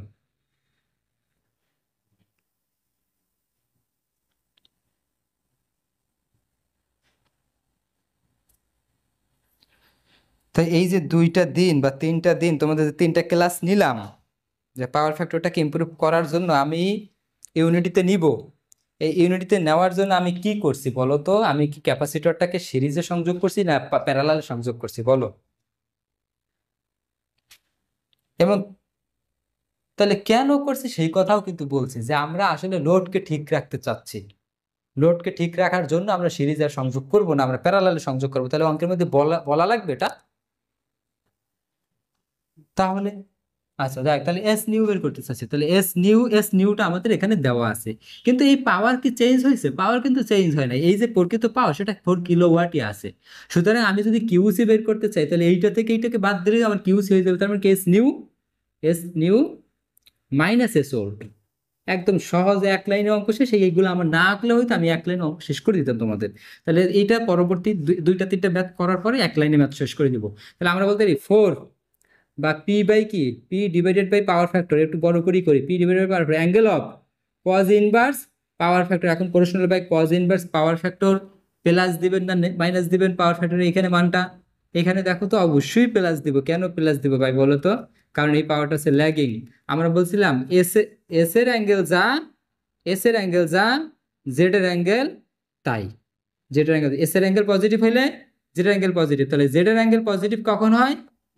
A: তাই এই যে দুইটা দিন বা তিনটা দিন তোমাদের যে তিনটা ক্লাস নিলাম যে পাওয়ার ফ্যাক্টরটাকে ইম্প্রুভ করার জন্য আমি ইউনিটিতে নিব এই ইউনিটিতে নেওয়ার জন্য আমি কি করছি বলো তো আমি কি ক্যাপাসিটরটাকে সিরিজে সংযোগ করছি না প্যারালালে সংযোগ করছি বলো এবং তাহলে কেন করছি সেই কথাও কিন্তু বলছি যে আমরা আসলে লোডকে ঠিক রাখতে চাচ্ছি লোডকে ঠিক রাখার জন্য আমরা সিরিজে সংযোগ করব না আমরা প্যারালালে সংযোগ করব তাহলে অঙ্কের মধ্যে বলা বলা লাগবে এটা তাহলে আচ্ছা দেখ তাহলে এস নিউ বের করতে চাচ্ছি তাহলে এস নিউ এস নিউটা আমাদের এখানে দেওয়া আছে কিন্তু এই পাওয়ার কি চেঞ্জ হয়েছে পাওয়ার কিন্তু চেঞ্জ হয় না এই যে প্রকৃত পাওয়ার সেটা ফোর কিলোওয়াটই আছে সুতরাং আমি যদি কিউসি বের করতে চাই তাহলে এইটা থেকে এইটাকে বাদ দিলে আমার কিউসি হয়ে যাবে তার মানে S new S new minus S old একদম সহজ এক লাইনে অঙ্ক শেষ এইগুলো আমার না আঁকলে হয়তো আমি এক লাইনে অঙ্ক শেষ করে দিতাম তোমাদের তাহলে এইটা পরবর্তী দুইটা তিনটা ম্যাথ করার পরে এক লাইনে ম্যাথ শেষ করে দিব তাহলে আমরা বলতে পারি ফোর বা পি বাই কি P divided by power factor একটু বড় করেই করি P divided by power angle of cos inverse power factor এখন প্রশ্ন by cos inverse power factor plus দিবেন না মাইনাস দিবেন পাওয়ার ফ্যাক্টরে এখানে মানটা এখানে দেখো তো অবশ্যই প্লাস দিব কেন প্লাস দিব ভাই বলো তো কারণ এই পাওয়ারটা হচ্ছে ল্যাগিং আমরা বলছিলাম এস এস এর অ্যাঙ্গেল যা এস এর অ্যাঙ্গেল যা জেড এর অ্যাঙ্গেল তাই জেড এর অ্যাঙ্গেল এস এর অ্যাঙ্গেল পজিটিভ হলে জেড এর অ্যাঙ্গেল পজিটিভ তাহলে জেড এর অ্যাঙ্গেল পজিটিভ কখন হয়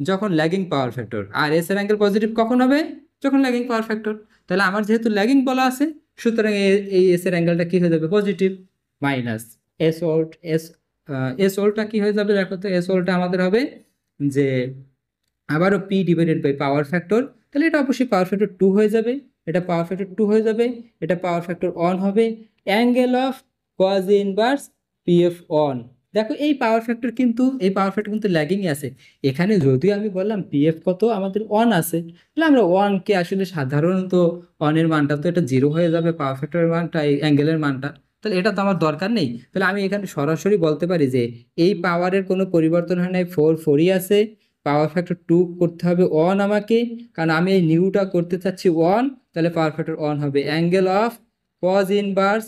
A: যখন ল্যাগিং পাওয়ার ফ্যাক্টর আর এস এর অ্যাঙ্গেল পজিটিভ কখন হবে যখন ল্যাগিং পাওয়ার ফ্যাক্টর তাহলে আমার যেহেতু ল্যাগিং বলা আছে সুতরাং এই এস এর অ্যাঙ্গেলটা কী হয়ে যাবে positive minus S old S S ওল্টটা কী হয়ে যাবে দেখো তো এস ওল্টটা আমাদের হবে যে আবারও P divided by power factor তাহলে এটা অবশ্যই পাওয়ার ফ্যাক্টর টু হয়ে যাবে এটা পাওয়ার ফ্যাক্টর টু হয়ে যাবে এটা পাওয়ার ফ্যাক্টর অন হবে angle of cos inverse P F one দেখো এই পাওয়ার ফ্যাক্টর কিন্তু এই পাওয়ার ফ্যাক্টর কিন্তু ল্যাগিং আছে এখানে যদিও আমি বললাম পিএফ কত আমাদের ওয়ান আছে তাহলে আমরা ওয়ানকে আসলে সাধারণত ওয়ানের মানটা তো এটা জিরো হয়ে যাবে পাওয়ার ফ্যাক্টরের মানটা এই অ্যাঙ্গেলের মানটা তাহলে এটা তো আমার দরকার নেই তাহলে আমি এখানে সরাসরি বলতে পারি যে এই পাওয়ারের কোনো পরিবর্তন হয় নাই ফোর ফোরই আছে পাওয়ার ফ্যাক্টর টু করতে হবে অন আমাকে কারণ আমি এই নিউটা করতে চাচ্ছি অন তাহলে পাওয়ার ফ্যাক্টর অন হবে angle of cos inverse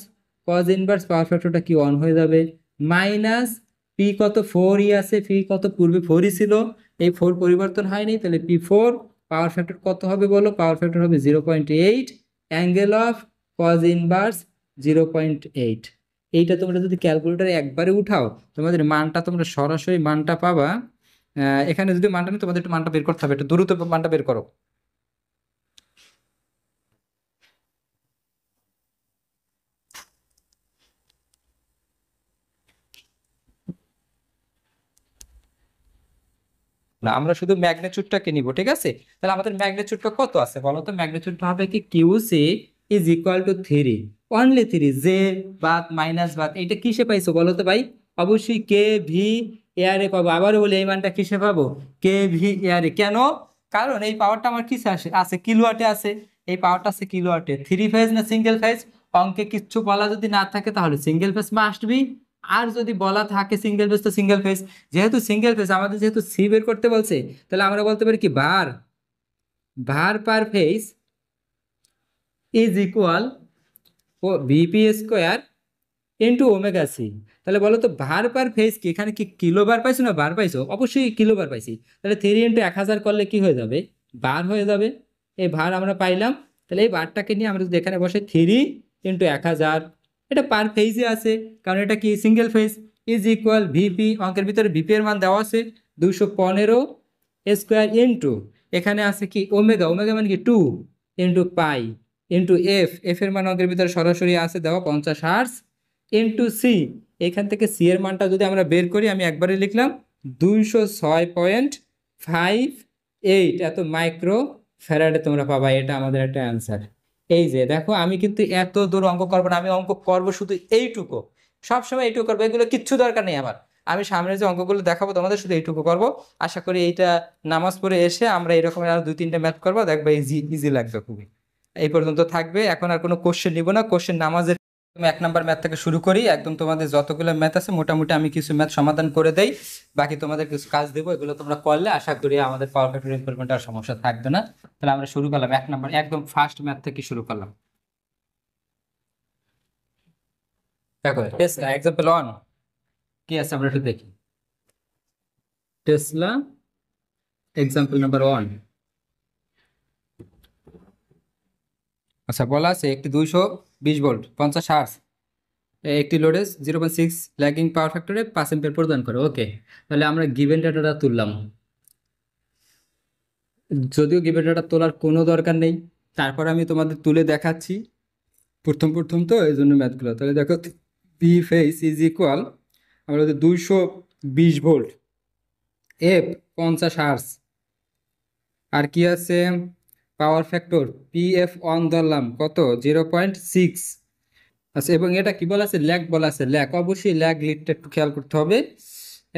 A: cos inverse power ফ্যাক্টরটা কি অন হয়ে যাবে মাইনাস পি কত ফোর ই আছে পি কত পূর্বে ফোর ই ছিল এই ফোর পরিবর্তন হয়নি তাহলে পি ফোর পাওয়ার ফ্যাক্টর কত হবে বলো পাওয়ার ফ্যাক্টর হবে zero point eight angle of cos inverse zero point eight এইটা তোমরা যদি ক্যালকুলেটারে একবারে উঠাও তোমাদের মানটা তোমরা সরাসরি মানটা পাবা এখানে যদি মানটা নেই তোমাদের একটু মানটা বের করতে হবে একটু দ্রুত মানটা বের করো না আমরা শুধু ম্যাগনেচুডটাকে নিব ঠিক আছে তাহলে আমাদের ম্যাগনেচুডটা কত আছে বলো তো ম্যাগনেচুড হবে কি Q C is equal to three only three J বাদ মাইনাস বাদ এটা কিসে পাইছো বলো তো ভাই অবশ্যই কে ভি এয়ারে পাবো আবারও বলি এই মানটা কিসে পাবো কে ভি এয়ারে কেন কারণ এই পাওয়ারটা আমার কিসে আসে আছে কিলোয়াটে আছে এই পাওয়ারটা আছে কিলোয়াটে থ্রি ফেজ না সিঙ্গেল ফেজ অঙ্কে কিচ্ছু বলা যদি না থাকে তাহলে সিঙ্গেল ফেজ মাস্ট বি আর যদি বলা থাকে সিঙ্গেল ফেস তো সিঙ্গেল ফেস যেহেতু সিঙ্গেল ফেস আমাদের যেহেতু সি বের করতে বলছে তাহলে আমরা বলতে পারি কি VAR VAR per phase is equal ও VP square into omega C তাহলে বলো তো ভার পার ফেস কি এখানে কি কিলো বার পাইছো না বার পাইছো অবশ্যই কিলো বার পাইছি তাহলে থ্রি ইন্টু এক হাজার করলে কি হয়ে যাবে বার হয়ে যাবে এই ভার আমরা পাইলাম তাহলে এই বারটাকে নিয়ে আমরা যদি এখানে বসে থ্রি ইন্টু এক হাজার এটা পার ফেজে আছে কারণ এটা কি single phase is equal VP অঙ্কের ভিতরে ভিপি এর মান দেওয়া আছে দুশো পনেরো স্কোয়ার ইন্টু এখানে আছে কি ওমেগা ওমেগা মানে কি two into pi into F F এর মান অঙ্কের ভিতরে সরাসরি আছে দেওয়া পঞ্চাশ হার্স ইন্টু সি এখান থেকে সি এর মানটা যদি আমরা বের করি আমি একবারে লিখলাম দুইশো ছয় পয়েন্ট ফাইভ এইট এত মাইক্রো ফেরাডে তোমরা পাবা এটা আমাদের একটা অ্যান্সার এই যে দেখো আমি কিন্তু এত দূর অঙ্ক করবো না আমি অঙ্ক করবো শুধু এইটুকু সবসময় এইটুকু করবো এগুলো কিচ্ছু দরকার নেই আমার আমি সামনে যে অঙ্কগুলো দেখাবো তোমাদের শুধু এইটুকু করবো আশা করি এইটা নামাজ পড়ে এসে আমরা এরকম আরও দুই তিনটা ম্যাথ করবো দেখবো ইজি ইজি লাগবে খুবই এই পর্যন্ত থাকবে এখন আর কোনো কোশ্চেন নিব না কোশ্চেন নামাজের তুমি এক নাম্বার ম্যাথ থেকে শুরু করি একদম তোমাদের যতগুলো ম্যাথ আছে মোটামুটি আমি কিছু ম্যাথ সমাধান করে দেই বাকি তোমাদের কিছু কাজ দেবো এগুলো তোমরা করলে আশা করি আমাদের পাওয়ার ফ্যাক্টর ইম্প্রুভমেন্ট আর সমস্যা থাকবে না তাহলে আমরা শুরু করলাম এক নাম্বার একদম ফার্স্ট ম্যাথ থেকে শুরু করলাম দেখো টেসলা এক্সাম্পল অন কি আছে আমরা একটু দেখি টেসলা এক্সাম্পল নাম্বার ওয়ান আচ্ছা বলা আছে একটি দুইশো বিশ ভোল্ট পঞ্চাশ হার্স একটি লোডেজ zero point six lagging power ফ্যাক্টরে পাঁচ এম্পিয়ার প্রদান করে ওকে তাহলে আমরা গিভেন ডাটাটা তুললাম যদিও গিভেন ডাটা তোলার কোনো দরকার নেই তারপর আমি তোমাদের তুলে দেখাচ্ছি প্রথম প্রথম তো এই জন্য ম্যাথগুলো তাহলে দেখো বি ফেস ইজ ইকুয়াল আমরা দুইশো বিশ ভোল্ট এফ পঞ্চাশ হার্স আর কি আছে power factor P F one ধরলাম কত জিরো পয়েন্ট সিক্স আচ্ছা এবং এটা কি বলা আছে ল্যাগ বলা আছে ল্যাক অবশ্যই ল্যাগ লিডটা একটু খেয়াল করতে হবে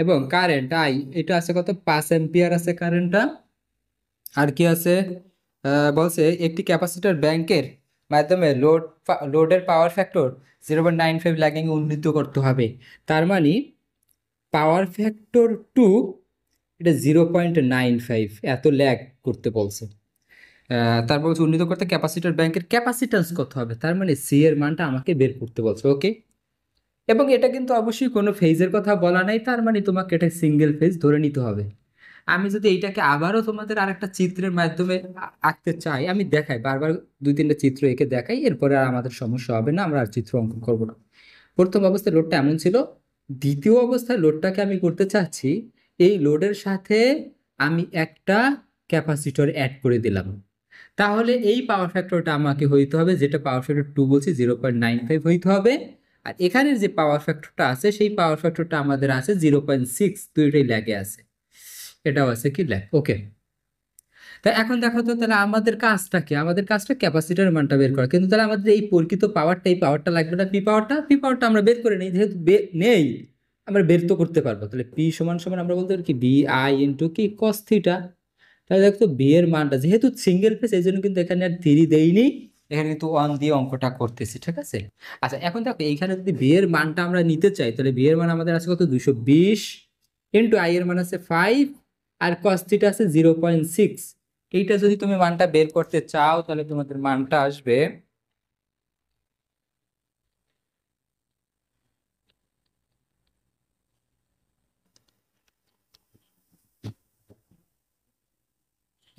A: এবং কারেন্ট আই এটা আছে কত পাঁচ এম্পিয়ার আছে কারেন্টটা আর কি আছে বলছে একটি ক্যাপাসিটার ব্যাংকের মাধ্যমে লোড লোডের power factor zero point nine five lagging উন্নীত করতে হবে তার মানে পাওয়ার ফ্যাক্টর টু এটা জিরো পয়েন্ট নাইন ফাইভ এত ল্যাগ করতে বলছে তারপর হচ্ছে উন্নীত করতে ক্যাপাসিটার ব্যাংকের ক্যাপাসিট্যান্স কত হবে তার মানে সি এর মানটা আমাকে বের করতে বলছে ওকে এবং এটা কিন্তু অবশ্যই কোনো ফেজের কথা বলা নাই তার মানে তোমাকে এটা সিঙ্গেল ফেজ ধরে নিতে হবে আমি যদি এইটাকে আবারও তোমাদের আরেকটা চিত্রের মাধ্যমে আঁকতে চাই আমি দেখাই বারবার দুই তিনটা চিত্র এঁকে দেখাই এরপরে আর আমাদের সমস্যা হবে না আমরা আর চিত্র অঙ্কন করবো না প্রথম অবস্থায় লোডটা এমন ছিল দ্বিতীয় অবস্থায় লোডটাকে আমি করতে চাচ্ছি এই লোডের সাথে আমি একটা ক্যাপাসিটর অ্যাড করে দিলাম তাহলে এই পাওয়ার ফ্যাক্টরটা আমাকে হইতে হবে যেটা পাওয়ার ফ্যাক্টর টু বলছি জিরো পয়েন্ট নাইন ফাইভ হইতে হবে আর এখানের যে পাওয়ার ফ্যাক্টরটা আছে সেই পাওয়ার ফ্যাক্টরটা আমাদের আছে জিরো পয়েন্ট সিক্স দুইটাই ল্যাগে আছে এটাও আছে কি ল্যাগ ওকে তা এখন দেখো তো তাহলে আমাদের কাজটা কি আমাদের কাজটা ক্যাপাসিটার মানটা বের করা কিন্তু তাহলে আমাদের এই পরিচিত পাওয়ারটা এই পাওয়ারটা লাগবে না পি পাওয়ারটা পি পাওয়ারটা আমরা বের করে নিই যেহেতু নেই আমরা বের তো করতে পারবো তাহলে পি সমান সমান আমরা বলতে পারি কি বি আই ইন্টু কি কস্থিটা তাহলে দেখো বিয়ের মানটা যেহেতু সিঙ্গেল ফেস এই জন্য কিন্তু এখানে আর থ্রি দেয়নি এখানে কিন্তু ওয়ান দিয়ে অঙ্কটা করতেছি ঠিক আছে আচ্ছা এখন দেখো এইখানে যদি বিয়ের মানটা আমরা নিতে চাই তাহলে বিয়ের মান আমাদের আছে কত দুশো বিশ ইন্টু আই এর মান আছে ফাইভ আর কস্তিটা আছে জিরো পয়েন্ট সিক্স এইটা যদি তুমি মানটা বের করতে চাও তাহলে তোমাদের মানটা আসবে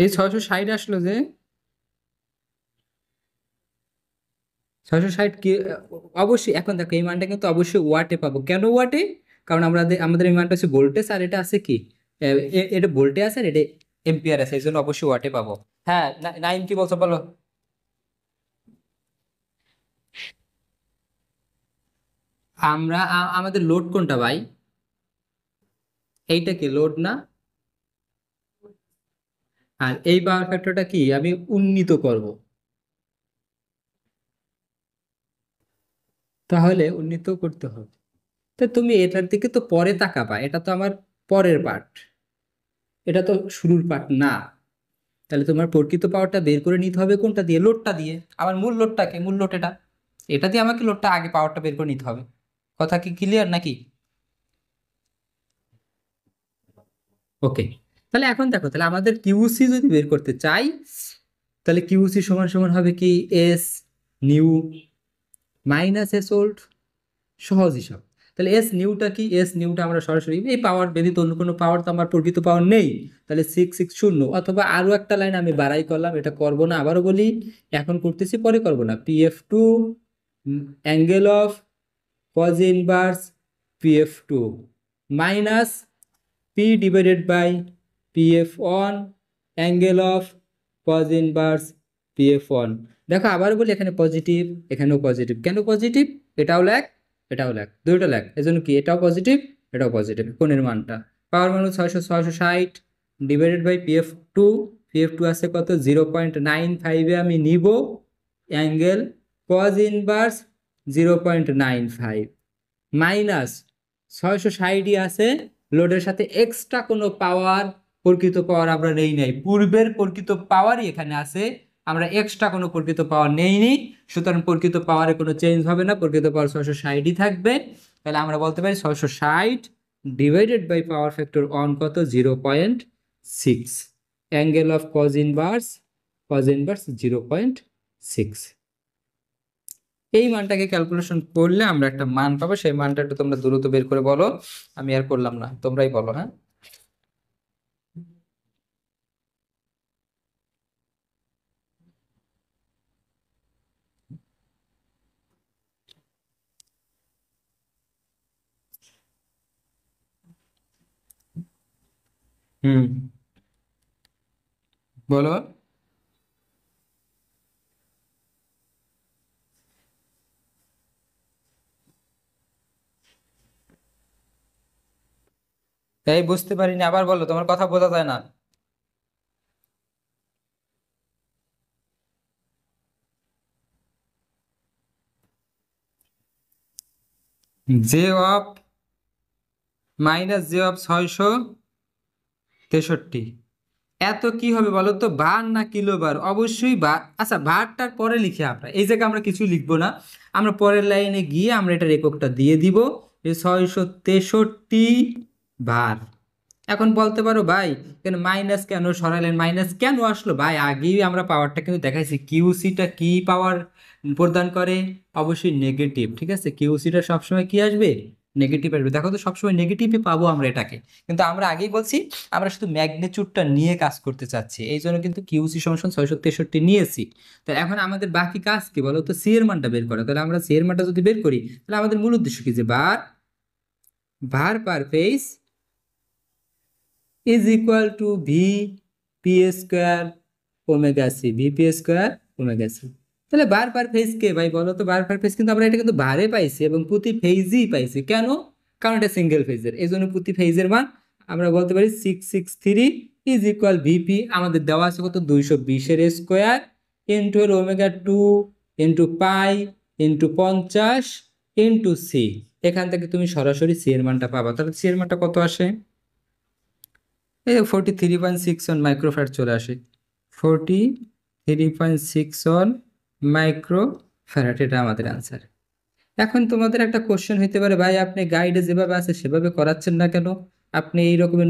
A: এই ছয়শো ষাট আসলো যে ছয়শো ষাট কি অবশ্যই এখন দেখো এই মানটা কিন্তু অবশ্যই ওয়াটে পাবো কেন ওয়াটে কারণ আমাদের আমাদের এই মানটা হচ্ছে ভোল্টেজ আর এটা আছে কি এটা ভোল্টে আছে আর এটা এম্পিয়ার আছে এই জন্য অবশ্যই ওয়াটে পাবো হ্যাঁ নাইম কি বলছো বলো আমরা আমাদের লোড কোনটা ভাই এইটা কি লোড না আর এই পাওয়ার ফ্যাক্টরটা কি আমি উন্নীত করব তাহলে উন্নীত করতে হবে তা তুমি এটার দিকে তো পরে তাকাবা এটা তো আমার পরের পার্ট এটা তো শুরুর পার্ট না তাহলে তোমার প্রকৃত পাওয়ারটা বের করে নিতে হবে কোনটা দিয়ে লোডটা দিয়ে আমার মূল লোডটাকে মূল লোড এটা এটা দিয়ে আমাকে লোডটা আগে পাওয়ারটা বের করে নিতে হবে কথা কি ক্লিয়ার নাকি ওকে তাহলে এখন দেখো তাহলে আমাদের কিউসি যদি বের করতে চাই তাহলে কিউসি সমান সমান হবে কি S new minus S old সহজ হিসাব তাহলে এস নিউটা কি এস নিউটা আমরা সরাসরি এই পাওয়ার ব্যতীত অন্য কোনো পাওয়ার তো আমার প্রকৃত পাওয়ার নেই তাহলে সিক্স সিক্স শূন্য অথবা আরও একটা লাইন আমি বাড়াই করলাম এটা করব না আবারও বলি এখন করতেছি পরে করব না P F two angle of cos inverse P F two minus P divided by PF one angle of cos inverse PF one দেখো আবার বলি এখানে পজিটিভ এখানেও পজিটিভ কেন পজিটিভ এটাও ল্যাক এটাও ল্যাক দুইটা ল্যাক এজন্য কি এটাও পজিটিভ এটাও পজিটিভ কোণের মানটা পাওয়ার মান ছয়শো ছয়শো ষাট divided by PF two PF two আছে কত জিরো পয়েন্ট নাইন ফাইভে আমি নিব angle cos inverse zero point nine five minus ছয়শো ষাটই আছে লোডের সাথে এক্সট্রা কোনো পাওয়ার প্রকৃত পাওয়ার আমরা নেই নাই পূর্বের প্রকৃত পাওয়ারই এখানে আছে আমরা এক্সট্রা কোনো প্রকৃত পাওয়ার নেই নি সুতরাং প্রকৃত পাওয়ারে কোনো চেঞ্জ হবে না প্রকৃত পাওয়ার ছয়শো ষাটই থাকবে তাহলে আমরা বলতে পারি ছয়শো ষাট divided by power factor one কত zero point six angle of cos inverse cos inverse zero point six এই মানটাকে ক্যালকুলেশন করলে আমরা একটা মান পাবো সেই মানটা একটু তোমরা দ্রুত বের করে বলো আমি আর করলাম না তোমরাই বলো হ্যাঁ হুম বলো এই বুঝতে পারিনি আবার বলো তোমার কথা বোঝা যায় না J of minus J of ছয়শো তেষট্টি এত কি হবে বলো তো বার না কিলো বার অবশ্যই বার আচ্ছা বারটার পরে লিখে আমরা এই জায়গায় আমরা কিছু লিখবো না আমরা পরের লাইনে গিয়ে আমরা এটার এককটা দিয়ে দিব যে ছয়শো তেষট্টি বার এখন বলতে পারো ভাই কেন মাইনাস কেন সরালেন মাইনাস কেন আসলো ভাই আগেই আমরা পাওয়ারটা কিন্তু দেখাইছি কিউসিটা কি পাওয়ার প্রদান করে অবশ্যই নেগেটিভ ঠিক আছে কিউসিটা সবসময় কি আসবে নেগেটিভ আসবে দেখো তো সবসময় নেগেটিভই পাবো আমরা এটাকে কিন্তু আমরা আগেই বলছি আমরা শুধু ম্যাগনেচুডটা নিয়ে কাজ করতে চাচ্ছি এই জন্য কিন্তু কিউসি সমসন ছয়শো তেষট্টি নিয়েছি তো এখন আমাদের বাকি কাজ কি বলো তো সি মানটা বের করা তাহলে আমরা সি মানটা যদি বের করি তাহলে আমাদের মূল উদ্দেশ্য কি যে VAR VAR per phase is equal to V P square omega C V P square omega C তাহলে বার পার ফেজ কে ভাই বলো তো বার পার ফেজ কিন্তু আমরা এটা কিন্তু বারে পাইছি এবং প্রতি ফেজই পাইছি কেন কারণ এটা সিঙ্গেল ফেজের এই জন্য প্রতি ফেজের মান আমরা বলতে পারি six six three is equal VP আমাদের দেওয়া আছে কত দুইশো বিশের স্কোয়ার ইন্টু এর omega two into pi into পঞ্চাশ ইন্টু সি এখান থেকে তুমি সরাসরি সি এর মানটা পাবা তাহলে সি এর মানটা কত আসে এই forty three point six one microfarad চলে আসে forty three point six one micro farad এটা আমাদের অ্যান্সার এখন তোমাদের একটা কোশ্চেন হইতে পারে ভাই আপনি গাইডে যেভাবে আছে সেভাবে করাচ্ছেন না কেন আপনি এই রকমের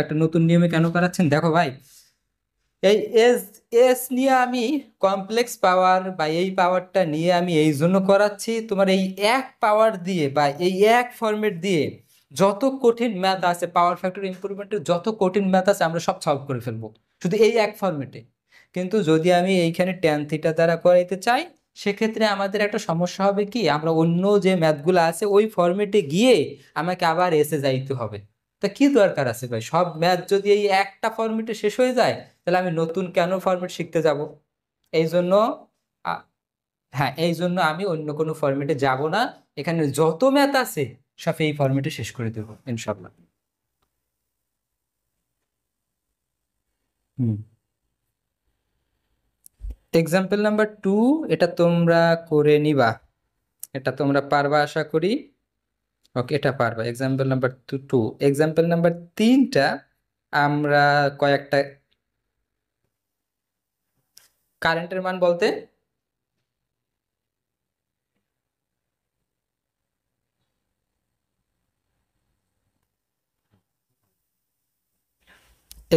A: একটা নতুন নিয়মে কেন করাচ্ছেন দেখো ভাই এই এস এস নিয়ে আমি কমপ্লেক্স পাওয়ার বা এই পাওয়ারটা নিয়ে আমি এই জন্য করাচ্ছি তোমার এই এক পাওয়ার দিয়ে বা এই এক ফর্মেট দিয়ে যত কঠিন ম্যাথ আছে পাওয়ার ফ্যাক্টর ইম্প্রুভমেন্টের যত কঠিন ম্যাথ আছে আমরা সব সলভ করে ফেলবো শুধু এই এক ফর্মেটে কিন্তু যদি আমি এইখানে ট্যান থিটা দ্বারা করাইতে চাই সেক্ষেত্রে আমাদের একটা সমস্যা হবে কি আমরা অন্য যে ম্যাথগুলো আছে ওই ফর্মেটে গিয়ে আমাকে আবার এসে যাইতে হবে তা কি দরকার আছে ভাই সব ম্যাথ যদি এই একটা ফর্মেটে শেষ হয়ে যায় তাহলে আমি নতুন কেন ফর্মেট শিখতে যাব এই জন্য হ্যাঁ এই জন্য আমি অন্য কোনো ফর্মেটে যাব না এখানে যত ম্যাথ আছে সব এই ফর্মেটে শেষ করে দেবো ইনশাল্লাহ হুম এক্সাম্পল নাম্বার টু এটা তোমরা করে নিবা এটা তোমরা পারবা আশা করি ওকে এটা পারবা example number two example number তিনটা আমরা কয়েকটা কারেন্টের মান বলতে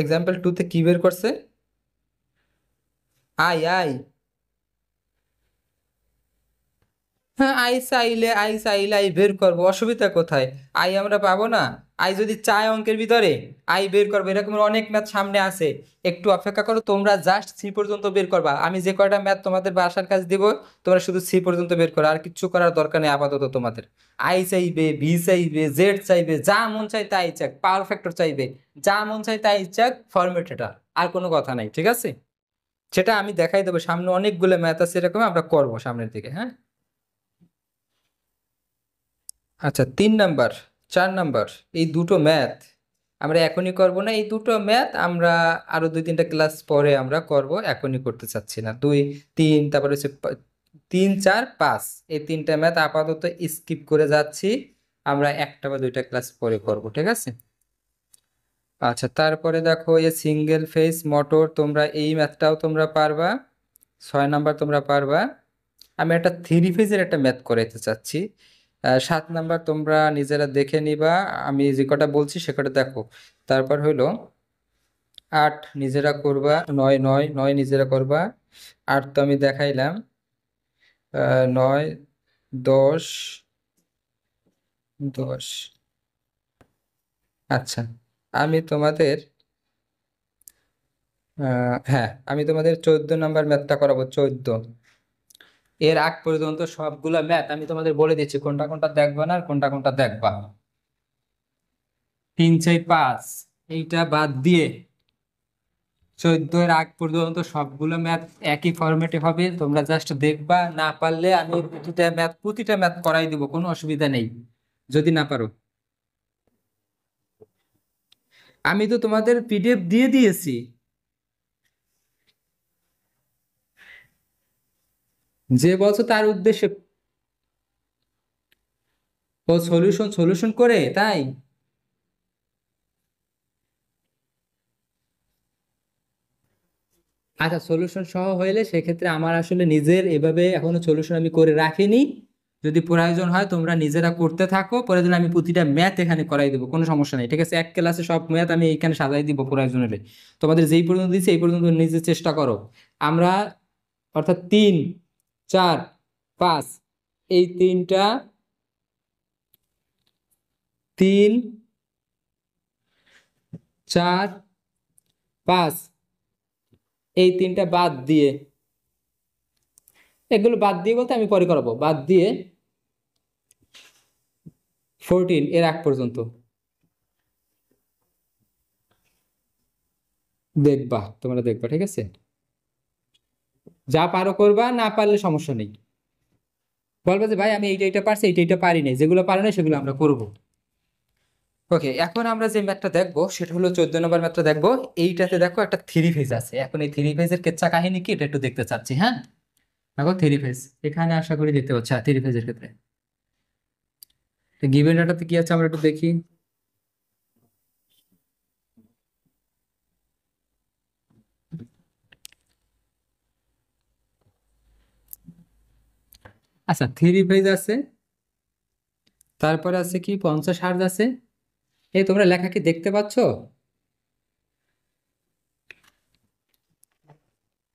A: এক্সাম্পল টুতে কি বের করছে আই আই হ্যাঁ আই চাইলে আই চাইলে আই বের করবো অসুবিধা কোথায় আই আমরা পাবো না আই যদি চায় অঙ্কের ভিতরে আই বের করবো এরকম অনেক ম্যাথ সামনে আছে একটু অপেক্ষা করো তোমরা জাস্ট সি পর্যন্ত বের করবা আমি যে কয়টা ম্যাথ তোমাদের বাসার কাজ দিব তোমরা শুধু সি পর্যন্ত বের করো আর কিচ্ছু করার দরকার নেই আপাতত তোমাদের আই চাইবে ভি চাইবে জেড চাইবে যা মন চাই তাই চাক পাওয়ার ফ্যাক্টর চাইবে যা মন চাই তাই চাক ফর্মেট আর কোনো কথা নাই ঠিক আছে সেটা আমি দেখাই দেবো সামনে অনেকগুলো ম্যাথ আছে এরকম আমরা করব সামনের দিকে হ্যাঁ আচ্ছা তিন নাম্বার চার নাম্বার এই দুটো ম্যাথ আমরা এখনই করব না এই দুটো ম্যাথ আমরা আরও দুই তিনটা ক্লাস পরে আমরা করব এখনই করতে চাচ্ছি না দুই তিন তারপরে হচ্ছে তিন চার পাঁচ এই তিনটা ম্যাথ আপাতত স্কিপ করে যাচ্ছি আমরা একটা বা দুইটা ক্লাস পরে করব ঠিক আছে আচ্ছা তারপরে দেখো এ সিঙ্গেল ফেস মোটর তোমরা এই ম্যাথটাও তোমরা পারবা ছয় নাম্বার তোমরা পারবা আমি একটা থ্রি ফেজের একটা ম্যাথ করাইতে চাচ্ছি সাত নাম্বার তোমরা নিজেরা দেখে নিবা আমি যে কটা বলছি সে কটা দেখো তারপর হইলো আট নিজেরা করবা নয় নয় নয় নিজেরা করবা আট তো আমি দেখাইলাম নয় দশ দশ আচ্ছা আমি তোমাদের হ্যাঁ আমি তোমাদের চোদ্দ নাম্বার ম্যাথটা করাবো চোদ্দ এর আগ পর্যন্ত সবগুলো ম্যাথ আমি তোমাদের বলে দিচ্ছি কোনটা কোনটা দেখবা না আর কোনটা কোনটা দেখবা তিন চাই পাঁচ এইটা বাদ দিয়ে চোদ্দ এর আগ পর্যন্ত সবগুলো ম্যাথ একই ফরম্যাটে হবে তোমরা জাস্ট দেখবা না পারলে আমি প্রতিটা ম্যাথ প্রতিটা ম্যাথ করাই দিব কোনো অসুবিধা নেই যদি না পারো আমি তো তোমাদের পিডিএফ দিয়ে দিয়েছি যে বলছো তার উদ্দেশ্যে ও সলিউশন সলিউশন করে তাই আচ্ছা সলিউশন সহ হইলে সেক্ষেত্রে আমার আসলে নিজের এভাবে এখনো সলিউশন আমি করে রাখিনি যদি প্রয়োজন হয় তোমরা নিজেরা করতে থাকো পরে দিলে আমি প্রতিটা ম্যাথ এখানে করাই দেবো কোনো সমস্যা নেই ঠিক আছে এক ক্লাসে সব ম্যাথ আমি এখানে সাজাই দিব প্রয়োজন হলে তোমাদের যেই পর্যন্ত দিচ্ছি এই পর্যন্ত নিজে চেষ্টা করো আমরা অর্থাৎ তিন চার পাঁচ এই তিনটা তিন চার পাঁচ এই তিনটা বাদ দিয়ে এগুলো বাদ দিয়ে বলতে আমি পরে করাবো বাদ দিয়ে ফোরটিন এর আগ পর্যন্ত দেখবা তোমরা দেখবা ঠিক আছে যা পারো করবা না পারলে সমস্যা নেই বলবে যে ভাই আমি এইটা এইটা পারছি এইটা এইটা পারি নাই যেগুলো পারি নাই সেগুলো আমরা করব ওকে এখন আমরা যে ম্যাথটা দেখবো সেটা হলো চোদ্দ নম্বর ম্যাথটা দেখবো এইটাতে দেখো একটা থ্রি ফেজ আছে এখন এই থ্রি ফেজের কেচ্ছা কাহিনী কি এটা একটু দেখতে চাচ্ছি হ্যাঁ দেখো থ্রি ফেজ এখানে আশা করি দেখতে পাচ্ছি থ্রি ফেজের ক্ষেত্রে তো গিভেন ডাটাতে কি আছে আমরা একটু দেখি আচ্ছা থ্রি ফেজ আছে তারপরে আছে কি পঞ্চাশ হার্জ আছে এই তোমরা লেখা কি দেখতে পাচ্ছ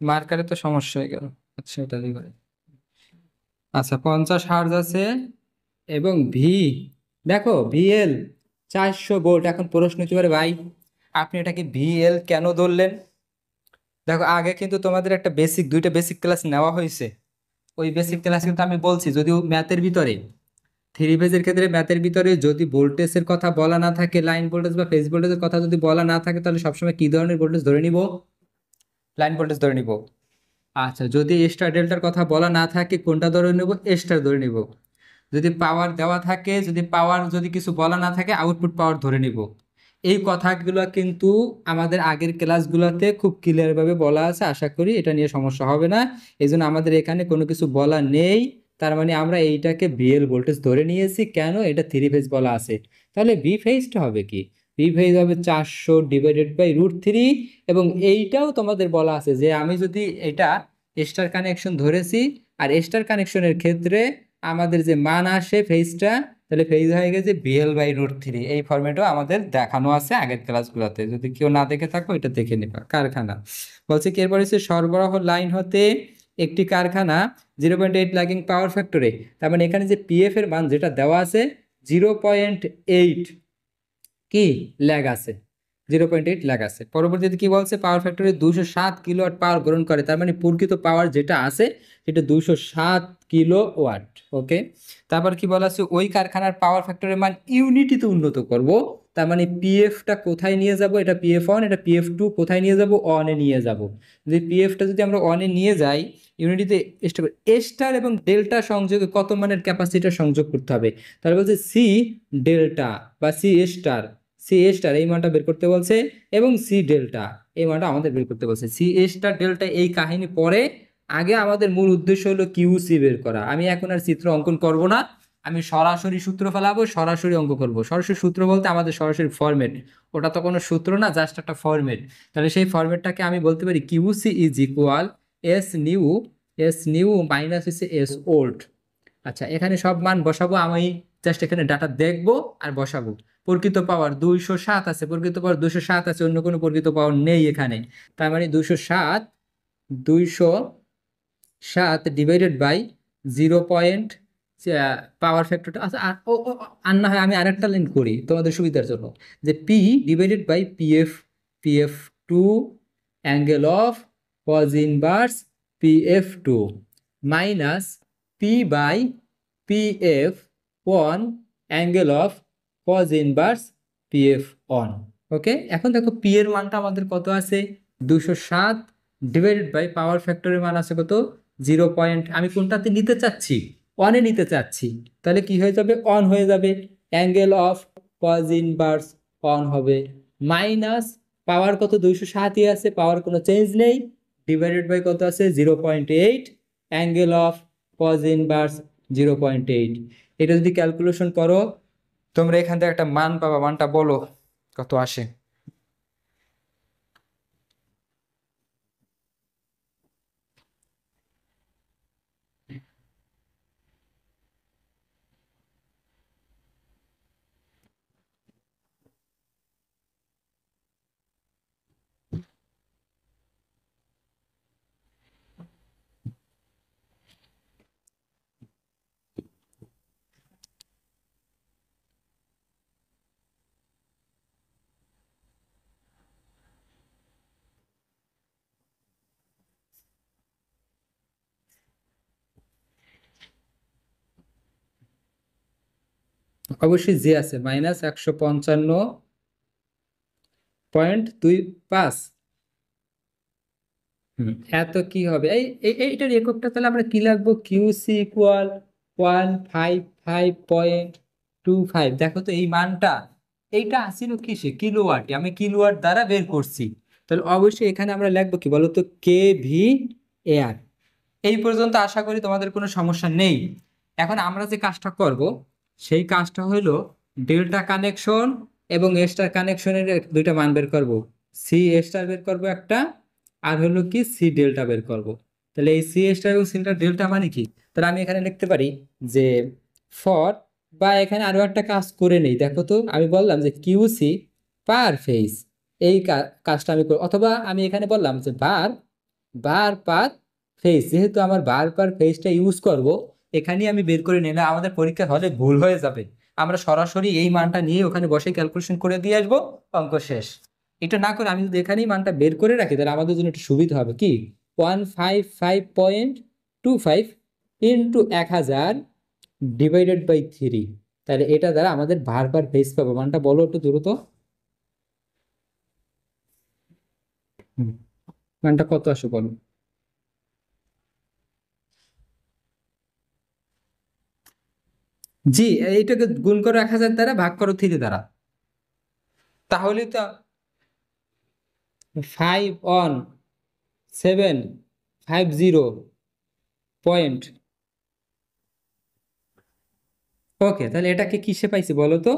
A: মার্কারে তো সমস্যা হয়ে গেল আচ্ছা করে আচ্ছা পঞ্চাশ হার্জ আছে এবং ভি দেখো ভিএল চারশো ভোল্ট এখন প্রশ্ন হতে পারে ভাই আপনি এটাকে ভিএল কেন ধরলেন দেখো আগে কিন্তু তোমাদের একটা বেসিক দুইটা বেসিক ক্লাস নেওয়া হয়েছে ওই বেসিক ক্লাস কিন্তু আমি বলছি যদিও ম্যাথের ভিতরে থ্রি ফেজের ক্ষেত্রে ম্যাথের ভিতরে যদি ভোল্টেজের কথা বলা না থাকে লাইন ভোল্টেজ বা ফেজ ভোল্টেজের কথা যদি বলা না থাকে তাহলে সবসময় কী ধরনের ভোল্টেজ ধরে নিব লাইন ভোল্টেজ ধরে নিব আচ্ছা যদি এক্সট্রা ডেল্টার কথা বলা না থাকে কোনটা ধরে নেব এক্সট্রা ধরে নেব যদি পাওয়ার দেওয়া থাকে যদি পাওয়ার যদি কিছু বলা না থাকে আউটপুট পাওয়ার ধরে নিব এই কথাগুলো কিন্তু আমাদের আগের ক্লাসগুলোতে খুব ক্লিয়ারভাবে বলা আছে আশা করি এটা নিয়ে সমস্যা হবে না এই আমাদের এখানে কোনো কিছু বলা নেই তার মানে আমরা এইটাকে বিএল ভোল্টেজ ধরে নিয়েছি কেন এটা থ্রি ফেজ বলা আছে তাহলে বি ফেজটা হবে কি পি হয়ে হবে চারশো ডিভাইডেড বাই রুট থ্রি এবং এইটাও তোমাদের বলা আছে যে আমি যদি এটা স্টার কানেকশন ধরেছি আর স্টার কানেকশনের ক্ষেত্রে আমাদের যে মান আসে ফেজটা তাহলে ফেজ হয়ে গেছে বিএল বাই রুট থ্রি এই ফর্মেটও আমাদের দেখানো আছে আগের ক্লাসগুলোতে যদি কেউ না দেখে থাকো এটা দেখে নেবা কারখানা বলছে কি এরপর হচ্ছে সরবরাহ লাইন হতে একটি কারখানা zero point eight lagging power ফ্যাক্টরে তার মানে এখানে যে পিএফ এর মান যেটা দেওয়া আছে জিরো পয়েন্ট এইট কি ল্যাগ আছে জিরো পয়েন্ট এইট ল্যাগ আছে পরবর্তীতে কী বলছে পাওয়ার ফ্যাক্টরি দুশো সাত কিলো ওয়াট পাওয়ার গ্রহণ করে তার মানে প্রকৃত পাওয়ার যেটা আছে সেটা দুশো সাত কিলো ওয়াট ওকে তারপর কি বলা আছে ওই কারখানার পাওয়ার ফ্যাক্টরের মান ইউনিটিতে উন্নত করব তার মানে পিএফটা কোথায় নিয়ে যাব এটা পিএফ ওয়ান এটা পিএফ টু কোথায় নিয়ে যাব অনে নিয়ে যাব যদি পিএফটা যদি আমরা অনে নিয়ে যাই ইউনিটিতে স্টার এবং ডেল্টা সংযোগে কত মানের ক্যাপাসিটিটা সংযোগ করতে হবে তাহলে বলছে সি ডেল্টা বা সি স্টার সি এ স্টার এই মানটা বের করতে বলছে এবং সি ডেল্টা এই মানটা আমাদের বের করতে বলছে সি এ স্টার ডেল্টা এই কাহিনী পরে আগে আমাদের মূল উদ্দেশ্য হলো কিউ সি বের করা আমি এখন আর চিত্র অঙ্কন করব না আমি সরাসরি সূত্র ফেলাবো সরাসরি অঙ্ক করব সরাসরি সূত্র বলতে আমাদের সরাসরি ফর্মেট ওটা তো কোনো সূত্র না জাস্ট একটা ফর্মেট তাহলে সেই ফর্মেটটাকে আমি বলতে পারি Q C is equal S new S new minus হচ্ছে এস ওল্ড আচ্ছা এখানে সব মান বসাবো আমি জাস্ট এখানে ডাটা দেখব আর বসাবো প্রকৃত পাওয়ার দুইশো সাত আছে প্রকৃত পাওয়ার দুইশো সাত আছে অন্য কোনো প্রকৃত পাওয়ার নেই এখানে তার মানে দুইশো সাত দুইশো সাত divided by zero point power ফ্যাক্টরটা আচ্ছা আর না হয় আমি আরেকটা লাইন করি তোমাদের সুবিধার জন্য যে P divided by PF PF two angle of cos inverse PF two minus P by PF one angle of cos inverse P F one okay এখন দেখো পি এর মানটা আমাদের কত আছে দুশো সাত ডিভাইডেড বাই পাওয়ার ফ্যাক্টরের মান আছে কত জিরো পয়েন্ট আমি কোনটাতে নিতে চাচ্ছি এ নিতে চাচ্ছি তাহলে কি হয়ে যাবে অন হয়ে যাবে angle of cos inverse one হবে মাইনাস পাওয়ার কত দুইশো সাতই আছে পাওয়ার কোনো চেঞ্জ নেই ডিভাইডেড বাই কত আছে zero point eight angle of cos inverse zero point eight এটা যদি ক্যালকুলেশন করো তোমরা এখান থেকে একটা মান পাবা মানটা বলো কত আসে অবশ্যই জে আছে মাইনাস একশো পঞ্চান্ন পয়েন্ট দুই পাঁচ এত কি হবে এই এইটার এককটা তাহলে আমরা কি লাগবো Q C equal one five five point two five দেখো তো এই মানটা এইটা আসিল কিসে কিলোওয়াট আমি কিলোওয়াট দ্বারা বের করছি তাহলে অবশ্যই এখানে আমরা লিখবো কি বলতো কে ভি এয়ার এই পর্যন্ত আশা করি তোমাদের কোনো সমস্যা নেই এখন আমরা যে কাজটা করব সেই কাজটা হলো ডেল্টা কানেকশন এবং স্টার কানেকশনের দুইটা মান বের করব সি স্টার বের করব একটা আর হলো কি সি ডেল্টা বের করব তাহলে এই সি স্টার এবং সিটা ডেল্টা মানে কি তাহলে আমি এখানে লিখতে পারি যে ফর বা এখানে আরও একটা কাজ করে নেই দেখো তো আমি বললাম যে কিউসি পার ফেস এই কাজটা আমি অথবা আমি এখানে বললাম যে বার বার পার ফেস যেহেতু আমার বার পার ফেসটা ইউজ করব এখানেই আমি বের করে নিলে আমাদের পরীক্ষা হলে ভুল হয়ে যাবে আমরা সরাসরি এই মানটা নিয়ে ওখানে বসে ক্যালকুলেশন করে দিয়ে আসবো অঙ্ক শেষ এটা না করে আমি যদি এখানেই মানটা বের করে রাখি তাহলে আমাদের জন্য একটু সুবিধা হবে কি one five five point two five into এক হাজার ডিভাইডেড বাই থ্রি তাহলে এটা দ্বারা আমাদের বারবার বেস পাবো মানটা বলো একটু দ্রুত মানটা কত আসে বলো জি এইটাকে গুণ করে এক হাজার তারা ভাগ করো থ্রি দ্বারা তাহলে তো five one seven five zero point okay তাহলে এটাকে কিসে পাইছি বলো তো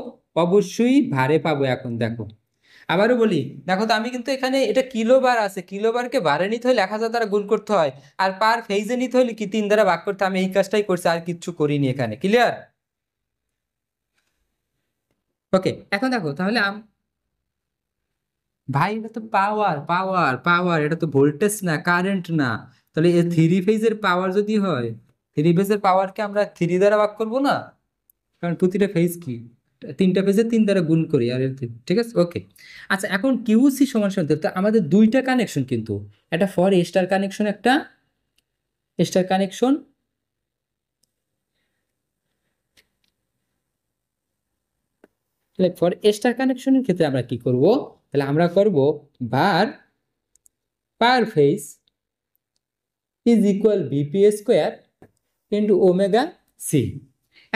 A: অবশ্যই ভারে পাবো এখন দেখো আবারও বলি দেখো তো আমি কিন্তু এখানে এটা কিলোবার আছে কিলোবারকে বারে নিতে হলে এক হাজার দ্বারা গুণ করতে হয় আর পার ফেইজে নিতে হলে কি তিন দ্বারা ভাগ করতে আমি এই কাজটাই করছি আর কিছু করিনি এখানে ক্লিয়ার ওকে এখন দেখো তাহলে ভাই এটা তো পাওয়ার পাওয়ার পাওয়ার এটা তো ভোল্টেজ না কারেন্ট না তাহলে এই থ্রি ফেজের পাওয়ার যদি হয় থ্রি ফেজের পাওয়ারকে আমরা থ্রি দ্বারা ভাগ করবো না কারণ প্রতিটা ফেজ কি তিনটা ফেজে তিন দ্বারা গুণ করি আর ঠিক আছে ওকে আচ্ছা এখন কিউসি সমান সমান তো আমাদের দুইটা কানেকশন কিন্তু একটা ফর স্টার কানেকশন একটা স্টার কানেকশন তাহলে ফর এস্টার কানেকশনের ক্ষেত্রে আমরা কি করব তাহলে আমরা করব VAR per phase is equal VP square into omega C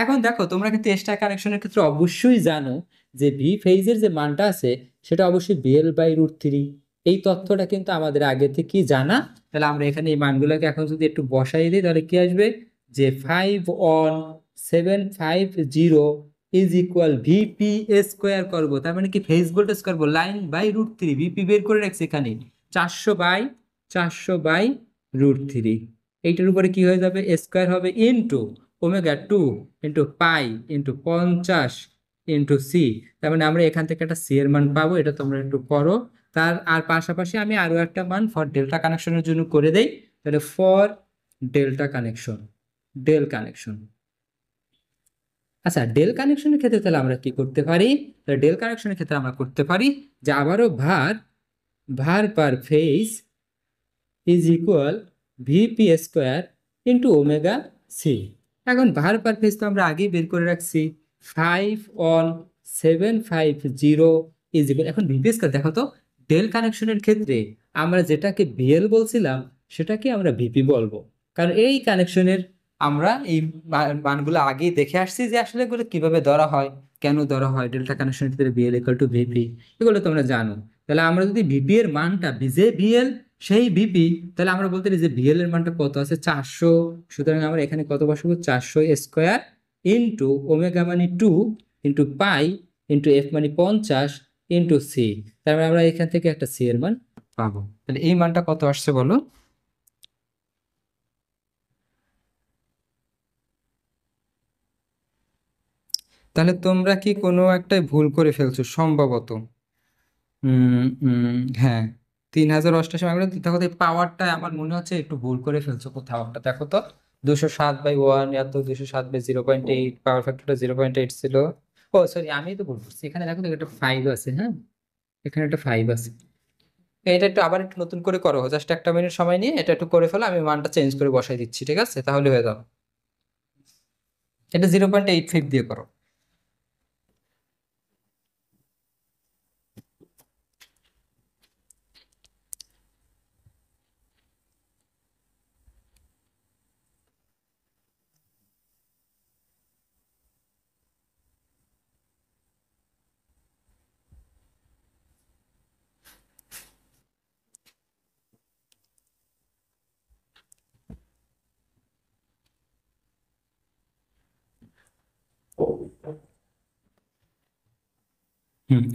A: এখন দেখো তোমরা কিন্তু স্টার কানেকশনের ক্ষেত্রে অবশ্যই জানো যে ভি ফেইজের যে মানটা আছে সেটা অবশ্যই বিএল বাই রুট থ্রি এই তথ্যটা কিন্তু আমাদের আগে থেকেই জানা তাহলে আমরা এখানে এই মানগুলোকে এখন যদি একটু বসাই দিই তাহলে কি আসবে যে five one seven five zero is equal VP square করবো তার মানে কি ফেস ভোল্টেজ করবো line by root three VP বের করে রাখছি এখানে চারশো বাই চারশো বাই রুট থ্রি এইটার উপরে কি হয়ে যাবে স্কোয়ার হবে into omega two into pi into পঞ্চাশ ইন্টু সি তার মানে আমরা এখান থেকে একটা সি এর মান পাবো এটা তোমরা একটু করো তার আর পাশাপাশি আমি আরও একটা মান ফর ডেল্টা কানেকশনের জন্য করে দেই তাহলে for delta connection del connection আচ্ছা ডেল কানেকশনের ক্ষেত্রে তাহলে আমরা কি করতে পারি ডেল কানেকশনের ক্ষেত্রে আমরা করতে পারি যে আবারও VAR VAR per phase is equal VP square into omega C এখন ভার পার ফেস তো আমরা আগেই বের করে রাখছি five one seven five zero is equal এখন ভিপি স্কোয়ার দেখো তো ডেল কানেকশনের ক্ষেত্রে আমরা যেটাকে ভিএল বলছিলাম সেটাকে আমরা ভিপি বলবো কারণ এই কানেকশনের আমরা এই মানগুলো আগেই দেখে আসছি যে আসলে এগুলো কিভাবে ধরা হয় কেন ধরা হয় ডেল্টা কানেকশনের বিএল ইকাল টু ভিপি এগুলো তোমরা জানো তাহলে আমরা যদি ভিপি এর মানটা যে বিএল সেই ভিপি তাহলে আমরা বলতে যে বিএল এর মানটা কত আছে চারশো সুতরাং আমরা এখানে কত বসবো চারশো স্কোয়ার ইন্টু ওমেগা মানি two into pi into F মানি পঞ্চাশ ইন্টু সি তারপরে আমরা এখান থেকে একটা সি এর মান পাবো তাহলে এই মানটা কত আসছে বলো তাহলে তোমরা কি কোনো একটাই ভুল করে ফেলছো সম্ভবত হ্যাঁ তিন হাজার অষ্টাশি মাইক্রোন দেখো তো পাওয়ারটা আমার মনে হচ্ছে একটু ভুল করে ফেলছো কোথাও একটা দেখো তো দুশো সাত বাই ওয়ান এত দুশো সাত by zero point eight power ফ্যাক্টরটা জিরো পয়েন্ট এইট ছিল ও সরি আমি তো ভুল করছি এখানে দেখো তো একটা ফাইভ আছে হ্যাঁ এখানে একটা ফাইভ আছে এটা একটু আবার একটু নতুন করে করো জাস্ট একটা মিনিট সময় নিয়ে এটা একটু করে ফেলো আমি মানটা চেঞ্জ করে বসাই দিচ্ছি ঠিক আছে তাহলে হয়ে যাবে এটা জিরো পয়েন্ট এইট ফাইভ দিয়ে করো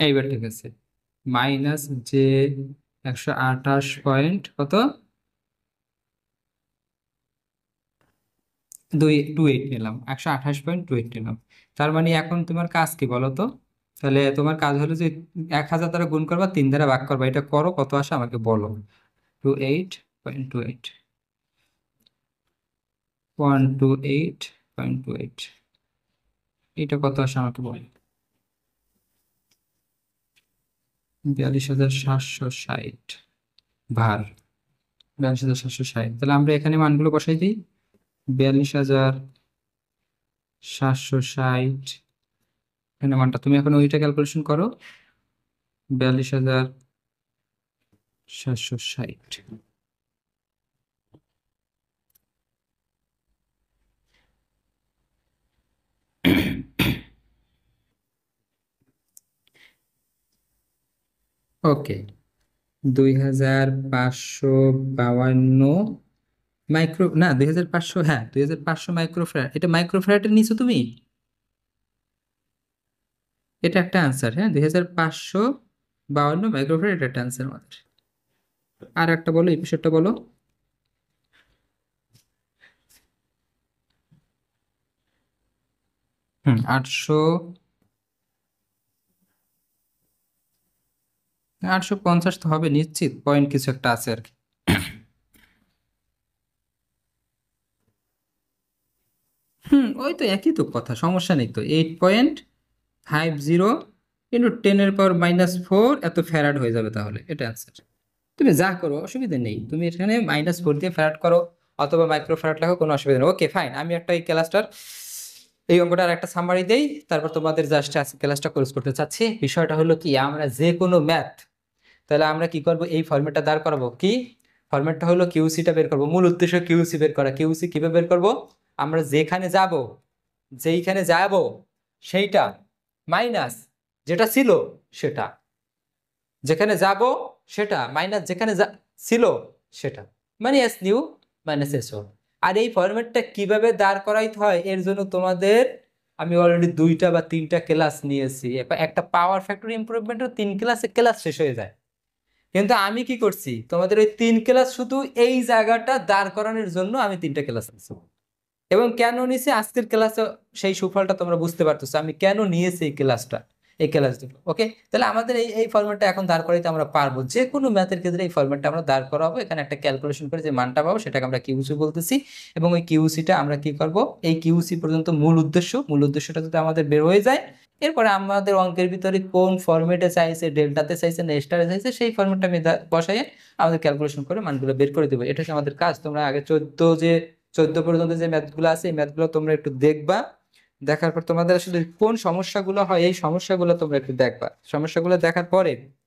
A: এইবার ঠিক আছে মাইনাস যে একশো আঠাশ পয়েন্ট কত দুই টু এইট নিলাম একশো আঠাশ পয়েন্ট টু এইট নিলাম তার মানে এখন তোমার কাজ কি বলো তো তাহলে তোমার কাজ হলো যে এক হাজার দ্বারা গুণ করবা তিন দ্বারা ভাগ করবা এটা করো কত আসে আমাকে বলো two eight point two eight one two eight point two eight এটা কত আসে আমাকে বলো বিয়াল্লিশ হাজার সাতশো ষাট ভার বিয়াল্লিশ হাজার সাতশো ষাট তাহলে আমরা এখানে মানগুলো বসাই দিই বিয়াল্লিশ হাজার সাতশো ষাট এখানে মানটা তুমি এখন ওইটা ক্যালকুলেশন করো বিয়াল্লিশ হাজার সাতশো ষাট ওকে দুই হাজার পাঁচশো বাউান্ন মাইক্রো না দুই হাজার পাঁচশো হ্যাঁ দুই হাজার পাঁচশো মাইক্রোফ্যারাট এটা মাইক্রোফ্যারাটের নিচো তুমি এটা একটা আনসার হ্যাঁ দুই হাজার পাঁচশো বাউান্ন মাইক্রোফ্যারাট এটা একটা আনসার আমাদের আর একটা বলো এই বিষয়টা বলো হুম আটশো আটশো পঞ্চাশ তো হবে নিশ্চিত পয়েন্ট কিছু একটা আছে আর কি হুম ওই তো একই তো কথা সমস্যা নেই তো এইট পয়েন্ট ফাইভ জিরো টেনের মাইনাস ফোর এত হয়ে যাবে তাহলে এটা অ্যান্সার তুমি যা করো অসুবিধা নেই তুমি এখানে মাইনাস ফোর দিয়ে ফ্যারাড করো অথবা মাইক্রো ফ্যারাড লেখো কোনো অসুবিধা নেই ওকে ফাইন আমি একটা এই ক্লাসটার এই অঙ্কটার একটা সামারি দেই তারপর তোমাদের জাস্ট আজকে ক্লাসটা ক্লোজ করতে চাচ্ছি বিষয়টা হলো কি আমরা যে কোনো ম্যাথ তাহলে আমরা কি করব এই ফর্মেটটা দাঁড় করাবো কি ফর্মেটটা হলো কিউসিটা বের করবো মূল উদ্দেশ্য কিউসি বের করা কিউসি কীভাবে বের করবো আমরা যেখানে যাব যেইখানে যাব সেইটা মাইনাস যেটা ছিল সেটা যেখানে যাব সেটা মাইনাস যেখানে ছিল সেটা মানে এস নিউ মাইনাস এস ও আর এই ফর্মেটটা কিভাবে দাঁড় করাইতে হয় এর জন্য তোমাদের আমি অলরেডি দুইটা বা তিনটা ক্লাস নিয়েছি একটা পাওয়ার ফ্যাক্টরি ইম্প্রুভমেন্টও তিন ক্লাসে ক্লাস শেষ হয়ে যায় কিন্তু আমি কি করছি তোমাদের ওই তিন ক্লাস শুধু এই জায়গাটা দাঁড় করানোর জন্য আমি তিনটা ক্লাস নিয়েছি এবং কেন নিয়েছি আজকের ক্লাসে সেই সুফলটা তোমরা বুঝতে পারতেছো আমি কেন নিয়েছি এই ক্লাসটা এই ক্লাস দিব ওকে তাহলে আমাদের এই এই ফর্মেটটা এখন দাঁড় করাইতে আমরা পারবো যে কোনো ম্যাথের ক্ষেত্রে এই ফর্মেটটা আমরা দাঁড় করাবো এখানে একটা ক্যালকুলেশন করে যে মানটা পাবো সেটাকে আমরা কিউসি বলতেছি এবং ওই কিউসিটা আমরা কি করব এই কিউসি পর্যন্ত মূল উদ্দেশ্য মূল উদ্দেশ্যটা যদি আমাদের বের হয়ে যায় এরপরে আমাদের অঙ্কের ভিতরে কোন ফর্মেটে চাইছে ডেল্টাতে চাইছে না স্টারে চাইছে সেই ফর্মেটটা আমি বসাই আমাদের ক্যালকুলেশন করে মানগুলো বের করে দেবো এটা হচ্ছে আমাদের কাজ তোমরা আগে চোদ্দ যে চোদ্দ পর্যন্ত যে ম্যাথগুলো আছে এই ম্যাথগুলো তোমরা একটু দেখবা দেখার পর তোমাদের আসলে কোন সমস্যাগুলো হয় এই সমস্যাগুলো তোমরা একটু দেখবা সমস্যাগুলো দেখার পরে